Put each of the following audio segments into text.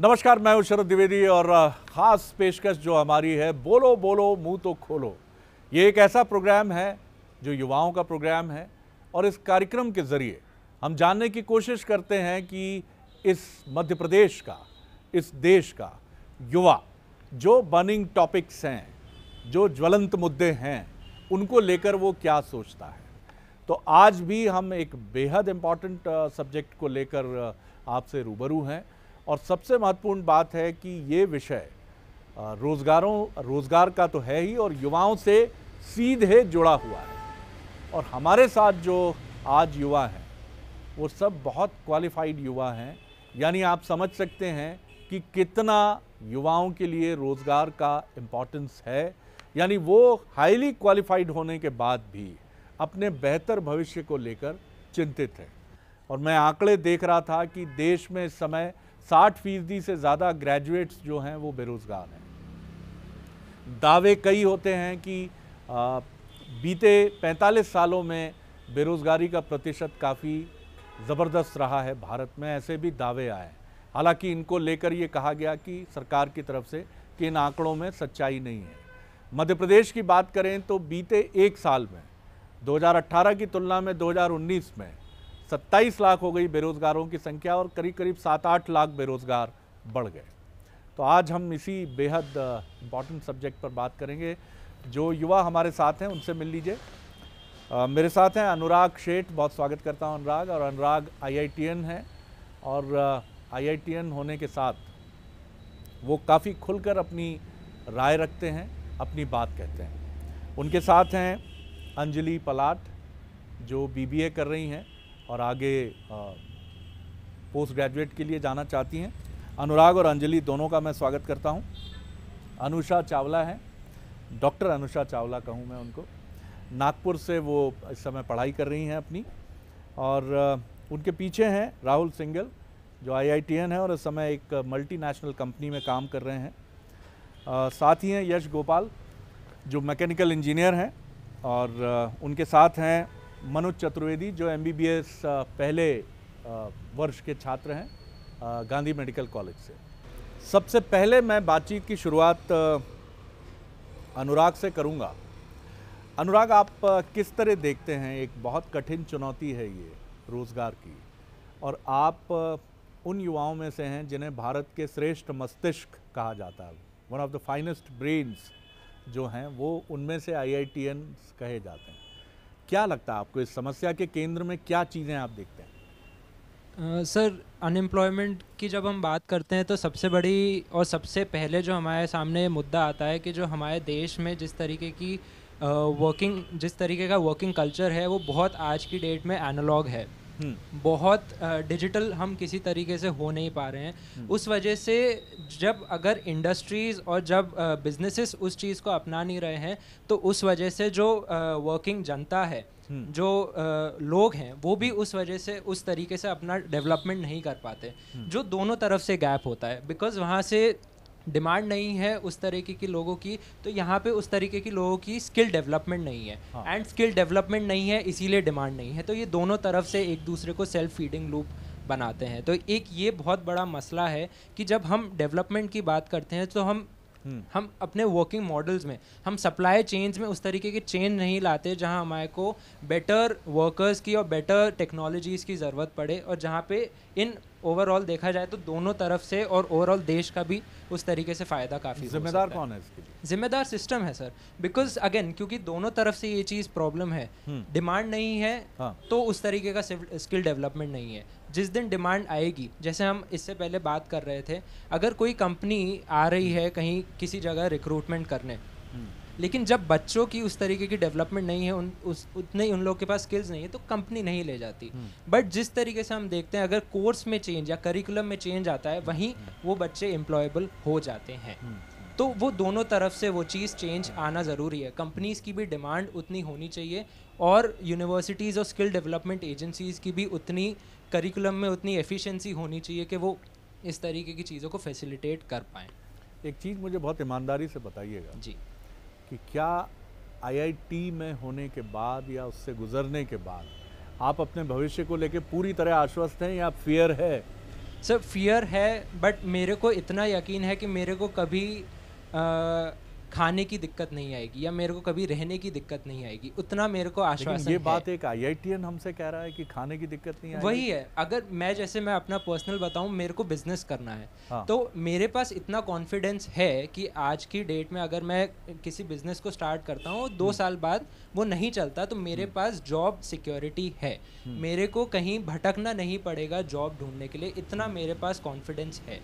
नमस्कार मैं हूं शरद द्विवेदी और ख़ास पेशकश जो हमारी है बोलो बोलो मुंह तो खोलो ये एक ऐसा प्रोग्राम है जो युवाओं का प्रोग्राम है और इस कार्यक्रम के ज़रिए हम जानने की कोशिश करते हैं कि इस मध्य प्रदेश का इस देश का युवा जो बर्निंग टॉपिक्स हैं जो ज्वलंत मुद्दे हैं उनको लेकर वो क्या सोचता है तो आज भी हम एक बेहद इम्पॉर्टेंट सब्जेक्ट को लेकर आपसे रूबरू हैं और सबसे महत्वपूर्ण बात है कि ये विषय रोजगारों रोजगार का तो है ही और युवाओं से सीधे जुड़ा हुआ है और हमारे साथ जो आज युवा हैं वो सब बहुत क्वालिफाइड युवा हैं यानी आप समझ सकते हैं कि कितना युवाओं के लिए रोज़गार का इम्पोर्टेंस है यानी वो हाईली क्वालिफाइड होने के बाद भी अपने बेहतर भविष्य को लेकर चिंतित है और मैं आंकड़े देख रहा था कि देश में इस समय साठ फीसदी से ज़्यादा ग्रेजुएट्स जो हैं वो बेरोज़गार हैं दावे कई होते हैं कि बीते 45 सालों में बेरोज़गारी का प्रतिशत काफ़ी ज़बरदस्त रहा है भारत में ऐसे भी दावे आए हैं हालांकि इनको लेकर ये कहा गया कि सरकार की तरफ से कि इन आंकड़ों में सच्चाई नहीं है मध्य प्रदेश की बात करें तो बीते एक साल में 2018 की तुलना में 2019 में सत्ताईस लाख हो गई बेरोजगारों की संख्या और करीब करीब सात आठ लाख बेरोजगार बढ़ गए तो आज हम इसी बेहद इम्पॉर्टेंट सब्जेक्ट पर बात करेंगे जो युवा हमारे साथ हैं उनसे मिल लीजिए मेरे साथ हैं अनुराग शेठ बहुत स्वागत करता हूं अनुराग और अनुराग आईआईटीएन हैं और आईआईटीएन होने के साथ वो काफ़ी खुलकर अपनी राय रखते हैं अपनी बात कहते हैं उनके साथ हैं अंजलि पलाट जो बीबीए कर रही हैं और आगे पोस्ट ग्रेजुएट के लिए जाना चाहती हैं अनुराग और अंजलि दोनों का मैं स्वागत करता हूँ अनुषा चावला हैं डॉक्टर अनुषा चावला कहूँ मैं उनको नागपुर से वो इस समय पढ़ाई कर रही हैं अपनी और उनके पीछे हैं राहुल सिंगल जो आई है और इस समय एक मल्टीनेशनल कंपनी में काम कर रहे हैं साथ ही हैं यश गोपाल जो मैकेनिकल इंजीनियर हैं और उनके साथ हैं मनोज चतुर्वेदी जो एम पहले वर्ष के छात्र हैं गांधी मेडिकल कॉलेज से सबसे पहले मैं बातचीत की शुरुआत अनुराग से करूंगा अनुराग आप किस तरह देखते हैं एक बहुत कठिन चुनौती है ये रोज़गार की और आप उन युवाओं में से हैं जिन्हें भारत के श्रेष्ठ मस्तिष्क कहा जाता है one of the finest brains जो हैं वो उनमें से आई कहे जाते हैं क्या लगता है आपको इस समस्या के केंद्र में क्या चीज़ें आप देखते हैं सर अनएम्प्लॉयमेंट की जब हम बात करते हैं तो सबसे बड़ी और सबसे पहले जो हमारे सामने मुद्दा आता है कि जो हमारे देश में जिस तरीके की वर्किंग जिस तरीके का वर्किंग कल्चर है वो बहुत आज की डेट में एनालॉग है हम्म। बहुत डिजिटल हम किसी तरीके से हो नहीं पा रहे हैं हम्म। उस वजह से जब अगर इंडस्ट्रीज़ और जब बिजनेसेस उस चीज़ को अपना नहीं रहे हैं तो उस वजह से जो वर्किंग जनता है हम्म। जो लोग हैं वो भी उस वजह से उस तरीके से अपना डेवलपमेंट नहीं कर पाते जो दोनों तरफ से गैप होता है बिकॉज वहाँ से डिमांड नहीं है उस तरीके की लोगों की तो यहाँ पे उस तरीके की लोगों की स्किल डेवलपमेंट नहीं है एंड हाँ। स्किल डेवलपमेंट नहीं है इसीलिए डिमांड नहीं है तो ये दोनों तरफ से एक दूसरे को सेल्फ फीडिंग लूप बनाते हैं तो एक ये बहुत बड़ा मसला है कि जब हम डेवलपमेंट की बात करते हैं तो हम हम्म। हम अपने वर्किंग मॉडल्स में हम सप्लाई चेंज में उस तरीके के चेंज नहीं लाते जहां हमारे को बेटर वर्कर्स की और बेटर टेक्नोलॉजीज़ की ज़रूरत पड़े और जहां पे इन ओवरऑल देखा जाए तो दोनों तरफ से और ओवरऑल देश का भी उस तरीके से फ़ायदा काफ़ी जिम्मेदार कौन है इसके लिए जिम्मेदार सिस्टम है सर बिकॉज अगेन क्योंकि दोनों तरफ से ये चीज़ प्रॉब्लम है डिमांड हम्म। नहीं है हाँ. तो उस तरीके का स्किल डेवलपमेंट नहीं है जिस दिन डिमांड आएगी जैसे हम इससे पहले बात कर रहे थे अगर कोई कंपनी आ रही है कहीं किसी जगह रिक्रूटमेंट करने लेकिन जब बच्चों की उस तरीके की डेवलपमेंट नहीं है उन उस उतने उन लोग के पास स्किल्स नहीं है तो कंपनी नहीं ले जाती बट हम्म। जिस तरीके से हम देखते हैं अगर कोर्स में चेंज या करिकुलम में चेंज आता है वहीं हम्म। वो बच्चे एम्प्लॉयबल हो जाते हैं हम्म, तो वो दोनों तरफ से वो चीज़ चेंज आना ज़रूरी है कंपनीज़ की भी डिमांड उतनी होनी चाहिए और यूनिवर्सिटीज़ और स्किल डेवलपमेंट एजेंसीज़ की भी उतनी करिकुलम में उतनी एफिशिएंसी होनी चाहिए कि वो इस तरीके की चीज़ों को फैसिलिटेट कर पाएँ एक चीज़ मुझे बहुत ईमानदारी से बताइएगा जी कि क्या आईआईटी में होने के बाद या उससे गुजरने के बाद आप अपने भविष्य को लेके पूरी तरह आश्वस्त हैं या फियर है सर फियर है बट मेरे को इतना यकीन है कि मेरे को कभी आ, खाने की दिक्कत नहीं आएगी या मेरे को कभी रहने की दिक्कत नहीं आएगी उतना मेरे को आश्वासन ये बात एक आईआईटीएन हमसे कह रहा है कि खाने की दिक्कत नहीं आएगी वही है अगर मैं जैसे मैं अपना पर्सनल बताऊं मेरे को बिजनेस करना है हाँ। तो मेरे पास इतना कॉन्फिडेंस है कि आज की डेट में अगर मैं किसी बिजनेस को स्टार्ट करता हूँ दो हम्म। साल बाद वो नहीं चलता तो मेरे हम्म। पास जॉब सिक्योरिटी है हम्म। मेरे को कहीं भटकना नहीं पड़ेगा जॉब ढूंढने के लिए इतना मेरे पास कॉन्फिडेंस है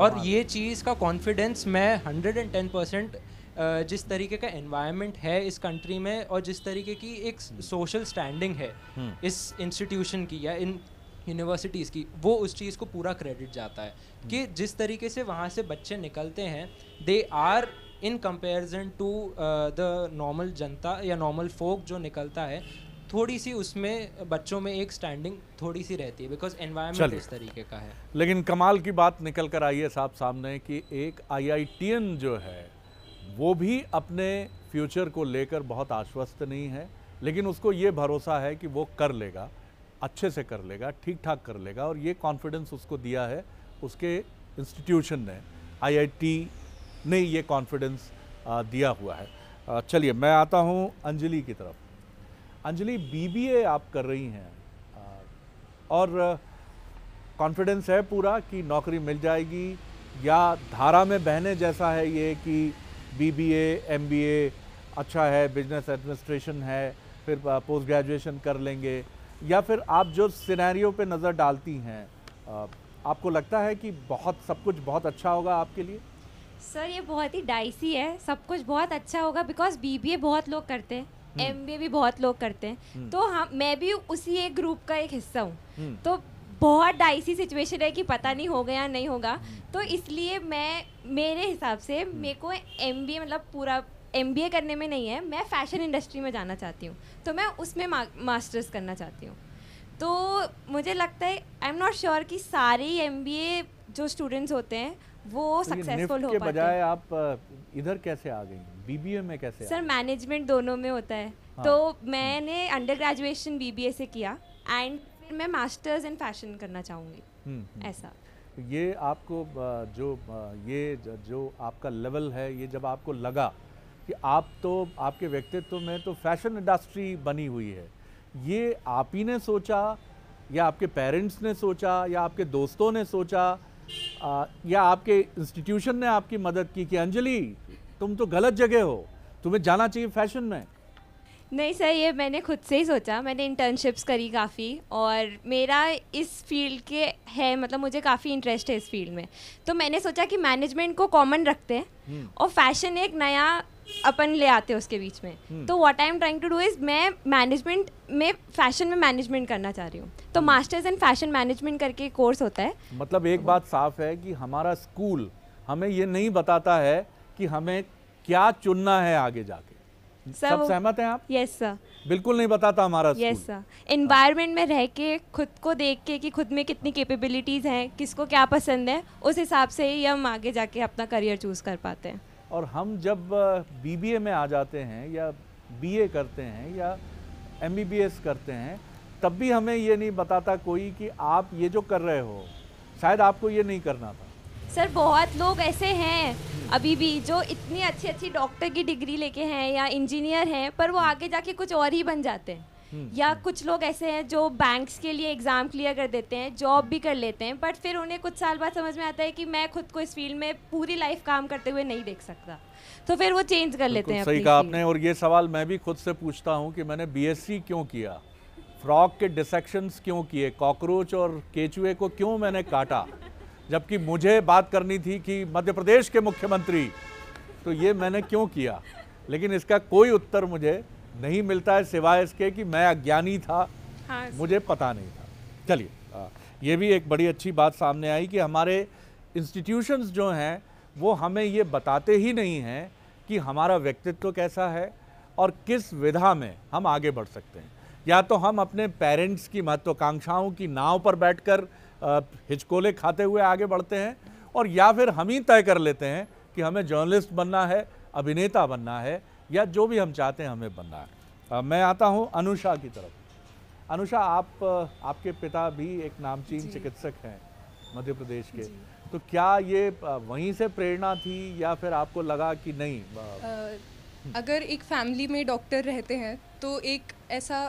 और ये चीज़ का कॉन्फिडेंस मैं हंड्रेड एंड टेन परसेंट जिस तरीके का एनवायरनमेंट है इस कंट्री में और जिस तरीके की एक सोशल स्टैंडिंग हम्म। है हम्म। इस इंस्टीट्यूशन की या इन यूनिवर्सिटीज़ की वो उस चीज़ को पूरा क्रेडिट जाता है हम्म। कि जिस तरीके से वहाँ से बच्चे निकलते हैं they are in comparison to the normal जनता या नॉर्मल फोक जो निकलता है थोड़ी सी उसमें बच्चों में एक स्टैंडिंग थोड़ी सी रहती है बिकॉज एनवायरमेंट इस तरीके का है लेकिन कमाल की बात निकल कर आई है साहब सामने कि एक आई जो है वो भी अपने फ्यूचर को लेकर बहुत आश्वस्त नहीं है लेकिन उसको ये भरोसा है कि वो कर लेगा अच्छे से कर लेगा ठीक ठाक कर लेगा और ये कॉन्फिडेंस उसको दिया है उसके इंस्टीट्यूशन ने आईआईटी ने ये कॉन्फिडेंस दिया हुआ है चलिए मैं आता हूँ अंजलि की तरफ अंजलि बीबीए आप कर रही हैं और कॉन्फिडेंस है पूरा कि नौकरी मिल जाएगी या धारा में बहने जैसा है ये कि बीबीए एमबीए अच्छा है बिजनेस एडमिनिस्ट्रेशन है फिर पोस्ट ग्रेजुएशन कर लेंगे या फिर आप जो सिनेरियो पे नज़र डालती हैं आपको लगता है कि बहुत सब कुछ बहुत अच्छा होगा आपके लिए सर ये बहुत ही डाइसी है सब कुछ बहुत अच्छा होगा बिकॉज बीबीए बहुत लोग करते हैं एम हम्म। भी बहुत लोग करते हैं हम्म। तो हाँ मैं भी उसी एक ग्रुप का एक हिस्सा हूँ हम्म। तो बहुत डाइसी सिचुएशन है कि पता नहीं हो गया नहीं होगा तो इसलिए मैं मेरे हिसाब से हम्म। मेरे को एम मतलब पूरा एम करने में नहीं है मैं फैशन इंडस्ट्री में जाना चाहती हूँ तो मैं उसमें मा, मास्टर्स करना चाहती हूँ तो मुझे लगता है आई एम नॉट श्योर कि सारे एम जो स्टूडेंट्स होते हैं वो सक्सेसफुल तो हो बजाय आप इधर कैसे आ गई बीबीए में कैसे सर मैनेजमेंट दोनों में होता है हाँ, तो हम्म। मैंने अंडर ग्रेजुएशन बीबीए से किया एंड मैं मास्टर्स इन फैशन करना चाहूँगी हम्म, हम्म। ऐसा तो ये आपको जो ये जो आपका लेवल है ये जब आपको लगा कि आप तो आपके व्यक्तित्व में तो फैशन इंडस्ट्री बनी हुई है ये आप ही ने सोचा या आपके पेरेंट्स ने सोचा या आपके दोस्तों ने सोचा या आपके इंस्टीट्यूशन ने आपकी मदद की कि अंजलि तुम तो गलत जगह हो तुम्हें जाना चाहिए फैशन में नहीं सर ये मैंने खुद से ही सोचा मैंने इंटर्नशिप्स करी काफ़ी और मेरा इस फील्ड के है मतलब मुझे काफ़ी इंटरेस्ट है इस फील्ड में तो मैंने सोचा कि मैनेजमेंट को कॉमन रखते हैं हम्म। और फैशन एक नया अपन ले आते हैं उसके बीच में हम्म। तो what I am trying to do is मैं मैनेजमेंट में फैशन में मैनेजमेंट करना चाह रही हूँ तो मास्टर्स इन फैशन मैनेजमेंट करके कोर्स होता है मतलब एक बात साफ है कि हमारा स्कूल हमें ये नहीं बताता है कि हमें क्या चुनना है आगे जाकर सर सब सहमत हैं आप यस सर बिल्कुल नहीं बताता हमारा यस सर इन्वायरमेंट में रह के खुद को देख के कि खुद में कितनी कैपेबिलिटीज़ हैं किसको क्या पसंद है उस हिसाब से ही हम आगे जाके अपना करियर चूज़ कर पाते हैं और हम जब बीबीए में आ जाते हैं या बीए करते हैं या एमबीबीएस करते हैं तब भी हमें ये नहीं बताता कोई कि आप ये जो कर रहे हो शायद आपको ये नहीं करना था सर बहुत लोग ऐसे हैं अभी भी जो इतनी अच्छी अच्छी डॉक्टर की डिग्री लेके हैं या इंजीनियर हैं पर वो आगे जाके कुछ और ही बन जाते हैं हम्म, या हम्म। कुछ लोग ऐसे हैं जो बैंक्स के लिए एग्ज़ाम क्लियर कर देते हैं जॉब भी कर लेते हैं बट फिर उन्हें कुछ साल बाद समझ में आता है कि मैं खुद को इस फील्ड में पूरी लाइफ काम करते हुए नहीं देख सकता तो फिर वो चेंज कर लेते हैं सही कहा आपने और ये सवाल मैं भी खुद से पूछता हूँ कि मैंने बी e क्यों किया फ्रॉक के डिसेक्शंस क्यों किए कॉकरोच और केचुए को क्यों मैंने काटा जबकि मुझे बात करनी थी कि मध्य प्रदेश के मुख्यमंत्री तो ये मैंने क्यों किया लेकिन इसका कोई उत्तर मुझे नहीं मिलता है सिवाय इसके कि मैं अज्ञानी था हाँ। मुझे पता नहीं था चलिए ये भी एक बड़ी अच्छी बात सामने आई कि हमारे इंस्टीट्यूशंस जो हैं वो हमें ये बताते ही नहीं हैं कि हमारा व्यक्तित्व कैसा है और किस विधा में हम आगे बढ़ सकते हैं या तो हम अपने पेरेंट्स की महत्वाकांक्षाओं की नाव पर बैठकर हिचकोले खाते हुए आगे बढ़ते हैं और या फिर हम ही तय कर लेते हैं कि हमें जर्नलिस्ट बनना है अभिनेता बनना है या जो भी हम चाहते हैं हमें बनना है आ, मैं आता हूं अनुषा की तरफ अनुषा आप आपके पिता भी एक नामचीन चिकित्सक हैं मध्य प्रदेश के तो क्या ये वहीं से प्रेरणा थी या फिर आपको लगा कि नहीं आ, अगर एक फैमिली में डॉक्टर रहते हैं तो एक ऐसा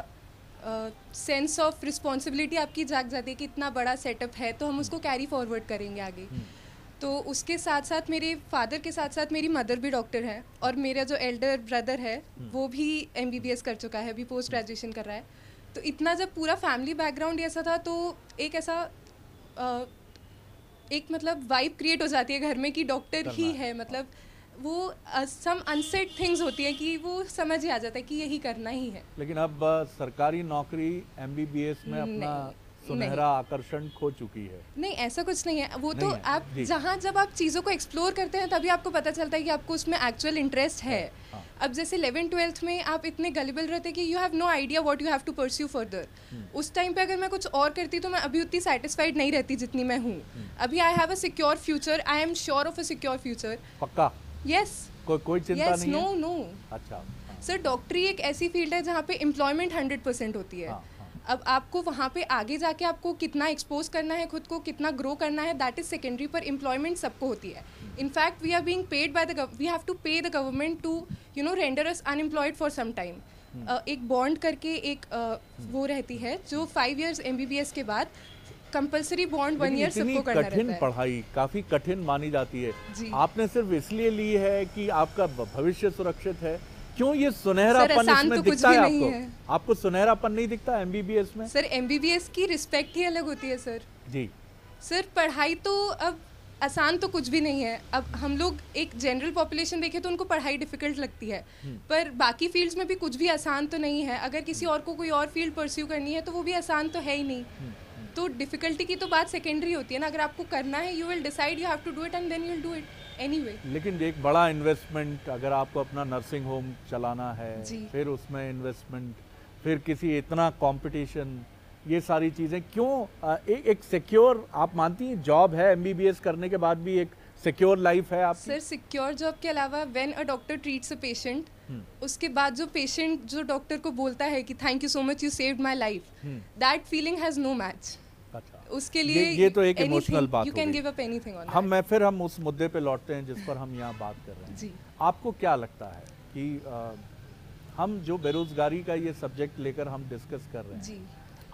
सेंस ऑफ रिस्पॉन्सिबिलिटी आपकी जाग जाती है कि इतना बड़ा सेटअप है तो हम उसको कैरी hmm. फॉरवर्ड करेंगे आगे hmm. तो उसके साथ साथ मेरे फादर के साथ साथ मेरी मदर भी डॉक्टर हैं और मेरा जो एल्डर ब्रदर है hmm. वो भी एम कर चुका है अभी पोस्ट ग्रेजुएशन कर रहा है तो इतना जब पूरा फैमिली बैकग्राउंड ऐसा था तो एक ऐसा एक मतलब वाइब क्रिएट हो जाती है घर में कि डॉक्टर ही है मतलब वो सम अनसेट थिंग्स होती है कि वो समझ ही आ जाता है कि यही करना ही है लेकिन अब सरकारी नौकरी एमबीबीएस में अपना सुनहरा आकर्षण खो चुकी है नहीं ऐसा कुछ नहीं है वो तो नहीं तो है, आप जहाँ जब आप चीज़ों को एक्सप्लोर करते हैं तभी आपको पता चलता है कि आपको उसमें एक्चुअल इंटरेस्ट है, हाँ। अब जैसे इलेवन ट्वेल्थ में आप इतने गलेबल रहते हैं कि you have no idea what you have to pursue further उस टाइम पे अगर मैं कुछ और करती तो मैं अभी उतनी सेटिस्फाइड नहीं रहती जितनी मैं हूँ हम्म। अभी I have a secure future I am sure of a secure future पक्का यस कोई कोई चिंता yes, नहीं नो नो अच्छा सर हाँ। डॉक्टरी एक ऐसी फील्ड है जहाँ पे एम्प्लॉयमेंट हंड्रेड परसेंट होती है हाँ, हाँ. अब आपको वहाँ पे आगे जाके आपको कितना एक्सपोज करना है खुद को कितना ग्रो करना है दैट इज़ सेकेंडरी पर एम्प्लॉयमेंट सबको होती है in fact we are being paid by the we have to pay the government to you know render us unemployed for some time एक बॉन्ड करके एक uh, वो रहती है जो फाइव ईयर्स एम के बाद कंपलसरी बॉन्ड वन ईयर सबको करना कठिन पढ़ाई काफी कठिन मानी जाती है आपने सिर्फ इसलिए ली है कि आपका भविष्य सुरक्षित है क्यों ये सुनहरापन इसमें तो दिखता है आपको है। आपको सुनहरापन नहीं दिखता एमबीबीएस में सर एमबीबीएस की रिस्पेक्ट ही अलग होती है सर जी सर पढ़ाई तो अब आसान तो कुछ भी नहीं है अब हम लोग एक जनरल पॉपुलेशन देखें तो उनको पढ़ाई डिफिकल्ट लगती है हम्म। पर बाकी फील्ड्स में भी कुछ भी आसान तो नहीं है अगर किसी और को कोई और फील्ड परस्यू करनी है तो वो भी आसान तो है ही नहीं हम्म। तो डिफिकल्टी की तो बात सेकेंडरी होती है ना अगर आपको करना है you will decide you have to do it and then you will do it anyway लेकिन एक बड़ा इन्वेस्टमेंट अगर आपको अपना नर्सिंग होम चलाना है फिर उसमें इन्वेस्टमेंट फिर किसी इतना कंपटीशन ये सारी चीज़ें क्यों ए, एक सिक्योर आप मानती हैं जॉब है एमबीबीएस करने के बाद भी एक सिक्योर लाइफ है आप सर सिक्योर जॉब के अलावा when a doctor treats a patient उसके बाद जो पेशेंट जो डॉक्टर को बोलता है कि thank you so much you saved my life that feeling has no match उसके लिए ये, ये तो एक इमोशनल बात you can give up anything on हम मैं फिर हम उस मुद्दे पे लौटते हैं जिस पर हम यहाँ बात कर रहे हैं जी आपको क्या लगता है कि आ, हम जो बेरोजगारी का ये सब्जेक्ट लेकर हम डिस्कस कर रहे हैं जी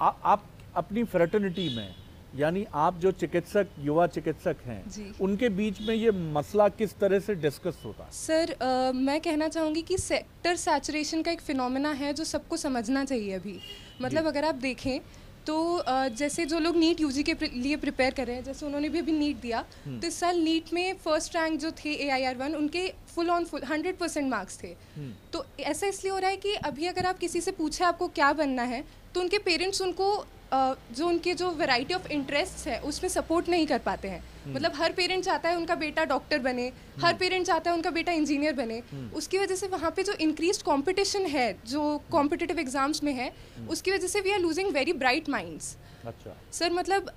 आ, आप अपनी फ्रेटर्निटी में यानी आप जो चिकित्सक युवा चिकित्सक हैं उनके बीच में ये मसला किस तरह से डिस्कस होता है सर आ, मैं कहना चाहूँगी कि सेक्टर सैचुरेशन का एक फिनोमेना है जो सबको समझना चाहिए अभी मतलब अगर आप देखें तो जैसे जो लोग नीट यूजी के लिए प्रिपेयर कर रहे हैं जैसे उन्होंने भी अभी नीट दिया हम्म। तो इस साल नीट में फर्स्ट रैंक जो थे ए आई आर वन उनके full on full hundred percent marks थे हम्म। तो ऐसा इसलिए हो रहा है कि अभी अगर आप किसी से पूछे आपको क्या बनना है तो उनके पेरेंट्स उनको जो उनके जो वैरायटी ऑफ इंटरेस्ट है उसमें सपोर्ट नहीं कर पाते हैं हम्म। मतलब हर पेरेंट चाहता है उनका बेटा डॉक्टर बने हम्म। हर पेरेंट चाहता है उनका बेटा इंजीनियर बने हम्म। उसकी वजह से वहाँ पे जो इंक्रीज कंपटीशन है जो कॉम्पिटिटिव एग्जाम्स में है उसकी वजह से we are losing very bright minds अच्छा सर मतलब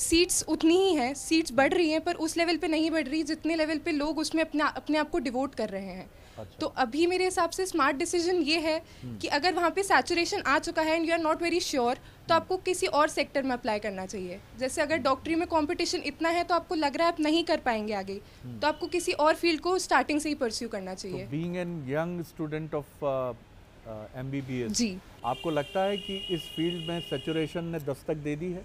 सीट्स uh, उतनी ही हैं सीट्स बढ़ रही हैं पर उस लेवल पे नहीं बढ़ रही जितने लेवल पे लोग उसमें अपना अपने आप को डिवोट कर रहे हैं अच्छा। तो अभी मेरे हिसाब से स्मार्ट डिसीजन ये है कि अगर वहाँ पे सैचुरेशन आ चुका है and you are not very sure तो आपको किसी और सेक्टर में अप्लाई करना चाहिए जैसे अगर डॉक्टरी में कंपटीशन इतना है तो आपको लग रहा है आप नहीं कर पाएंगे आगे हम्म। तो आपको किसी और फील्ड को स्टार्टिंग से ही परस्यू करना तो चाहिए being an young student of MBBS जी आपको लगता है कि इस फील्ड में सेचुरेशन ने दस्तक दे दी है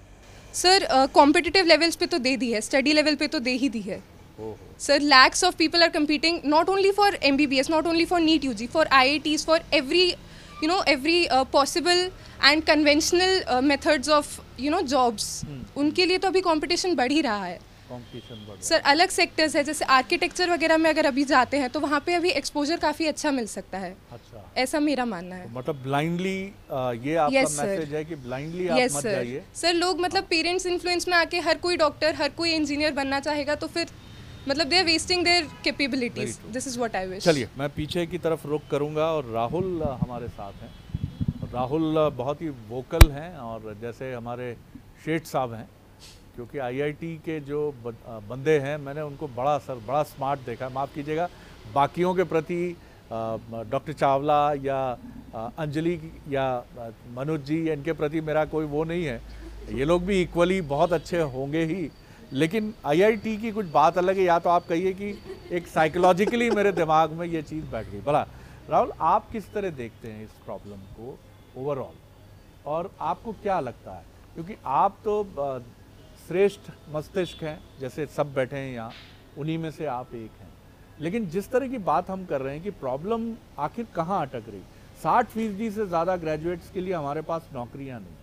सर कॉम्पिटिटिव लेवल्स पे तो दे दी है स्टडी लेवल पे तो दे ही दी है sir lakhs of people are competing not only for M B B S not only for NEET U G for I I Ts for every you know every uh, possible and conventional uh, methods of you know jobs hmm. उनके लिए तो अभी competition बढ़ ही रहा है sir अलग sectors है जैसे आर्किटेक्चर वगैरह में अगर अभी जाते हैं तो वहाँ पे अभी एक्सपोजर काफी अच्छा मिल सकता है अच्छा ऐसा मेरा मानना है तो मतलब ब्लाइंडली uh, ये आपका yes, मैसेज है कि ब्लाइंडली आप yes, मत जाइए सर लोग मतलब पेरेंट्स हाँ। इन्फ्लुएंस में आके हर कोई डॉक्टर हर कोई इंजीनियर बनना चाहेगा तो फिर मतलब they are wasting their capabilities this is what I wish चलिए मैं पीछे की तरफ रुक करूंगा और राहुल हमारे साथ हैं राहुल बहुत ही वोकल हैं और जैसे हमारे शेठ साहब हैं क्योंकि आईआईटी के जो बंदे हैं मैंने उनको बड़ा असर बड़ा स्मार्ट देखा माफ़ कीजिएगा बाकियों के प्रति डॉक्टर चावला या अंजलि या मनोज जी इनके प्रति मेरा कोई वो नहीं है ये लोग भी इक्वली बहुत अच्छे होंगे ही लेकिन आईआईटी की कुछ बात अलग है या तो आप कहिए कि एक साइकोलॉजिकली मेरे दिमाग में ये चीज़ बैठ गई बड़ा राहुल आप किस तरह देखते हैं इस प्रॉब्लम को ओवरऑल और आपको क्या लगता है क्योंकि आप तो श्रेष्ठ मस्तिष्क हैं जैसे सब बैठे हैं यहाँ उन्हीं में से आप एक हैं लेकिन जिस तरह की बात हम कर रहे हैं कि प्रॉब्लम आखिर कहाँ अटक रही साठ फीसदी से ज़्यादा ग्रेजुएट्स के लिए हमारे पास नौकरियाँ नहीं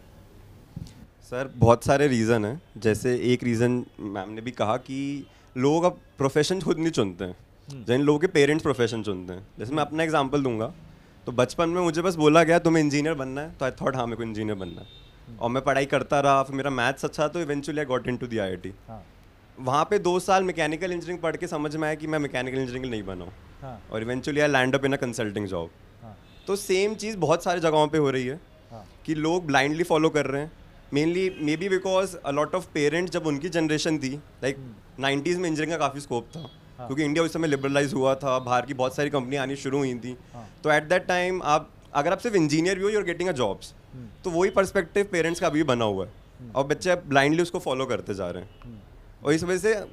सर बहुत सारे रीज़न हैं जैसे एक रीज़न मैम ने भी कहा कि लोग अब प्रोफेशन खुद नहीं चुनते हैं हम्म। जिन लोगों के पेरेंट्स प्रोफेशन चुनते हैं जैसे मैं अपना एग्जाम्पल दूंगा तो बचपन में मुझे बस बोला गया तुम्हें इंजीनियर बनना है तो आई थॉट हाँ मेरे को इंजीनियर बनना है हम्म। और मैं पढ़ाई करता रहा फिर मेरा मैथ्स अच्छा तो eventually I got into the I I T वहाँ पे दो साल मैकेनिकल इंजीनियरिंग पढ़ के समझ में आया कि मैं मैकेनिकल इंजीनियरिंग नहीं बना हाँ. और eventually I land up in a consulting job तो सेम चीज़ बहुत सारी जगहों पे हो रही है हाँ. कि लोग ब्लाइंडली फॉलो कर रहे हैं mainly maybe because lot of parents जब उनकी जनरेशन थी लाइक नाइन्टीज़ में इंजीनियरिंग का काफ़ी स्कोप था हाँ. क्योंकि इंडिया उस समय लिबरलाइज हुआ था बाहर की बहुत सारी कंपनियाँ आनी शुरू हुई थी हाँ. तो एट दैट टाइम आप अगर आप सिर्फ इंजीनियर भी हो यूर गेटिंग अ जॉब्स तो वही परस्पेक्टिव पेरेंट्स का अभी बना हुआ है हम्म। और बच्चे ब्लाइंडली उसको फॉलो करते जा रहे हैं हम्म। और इस वजह से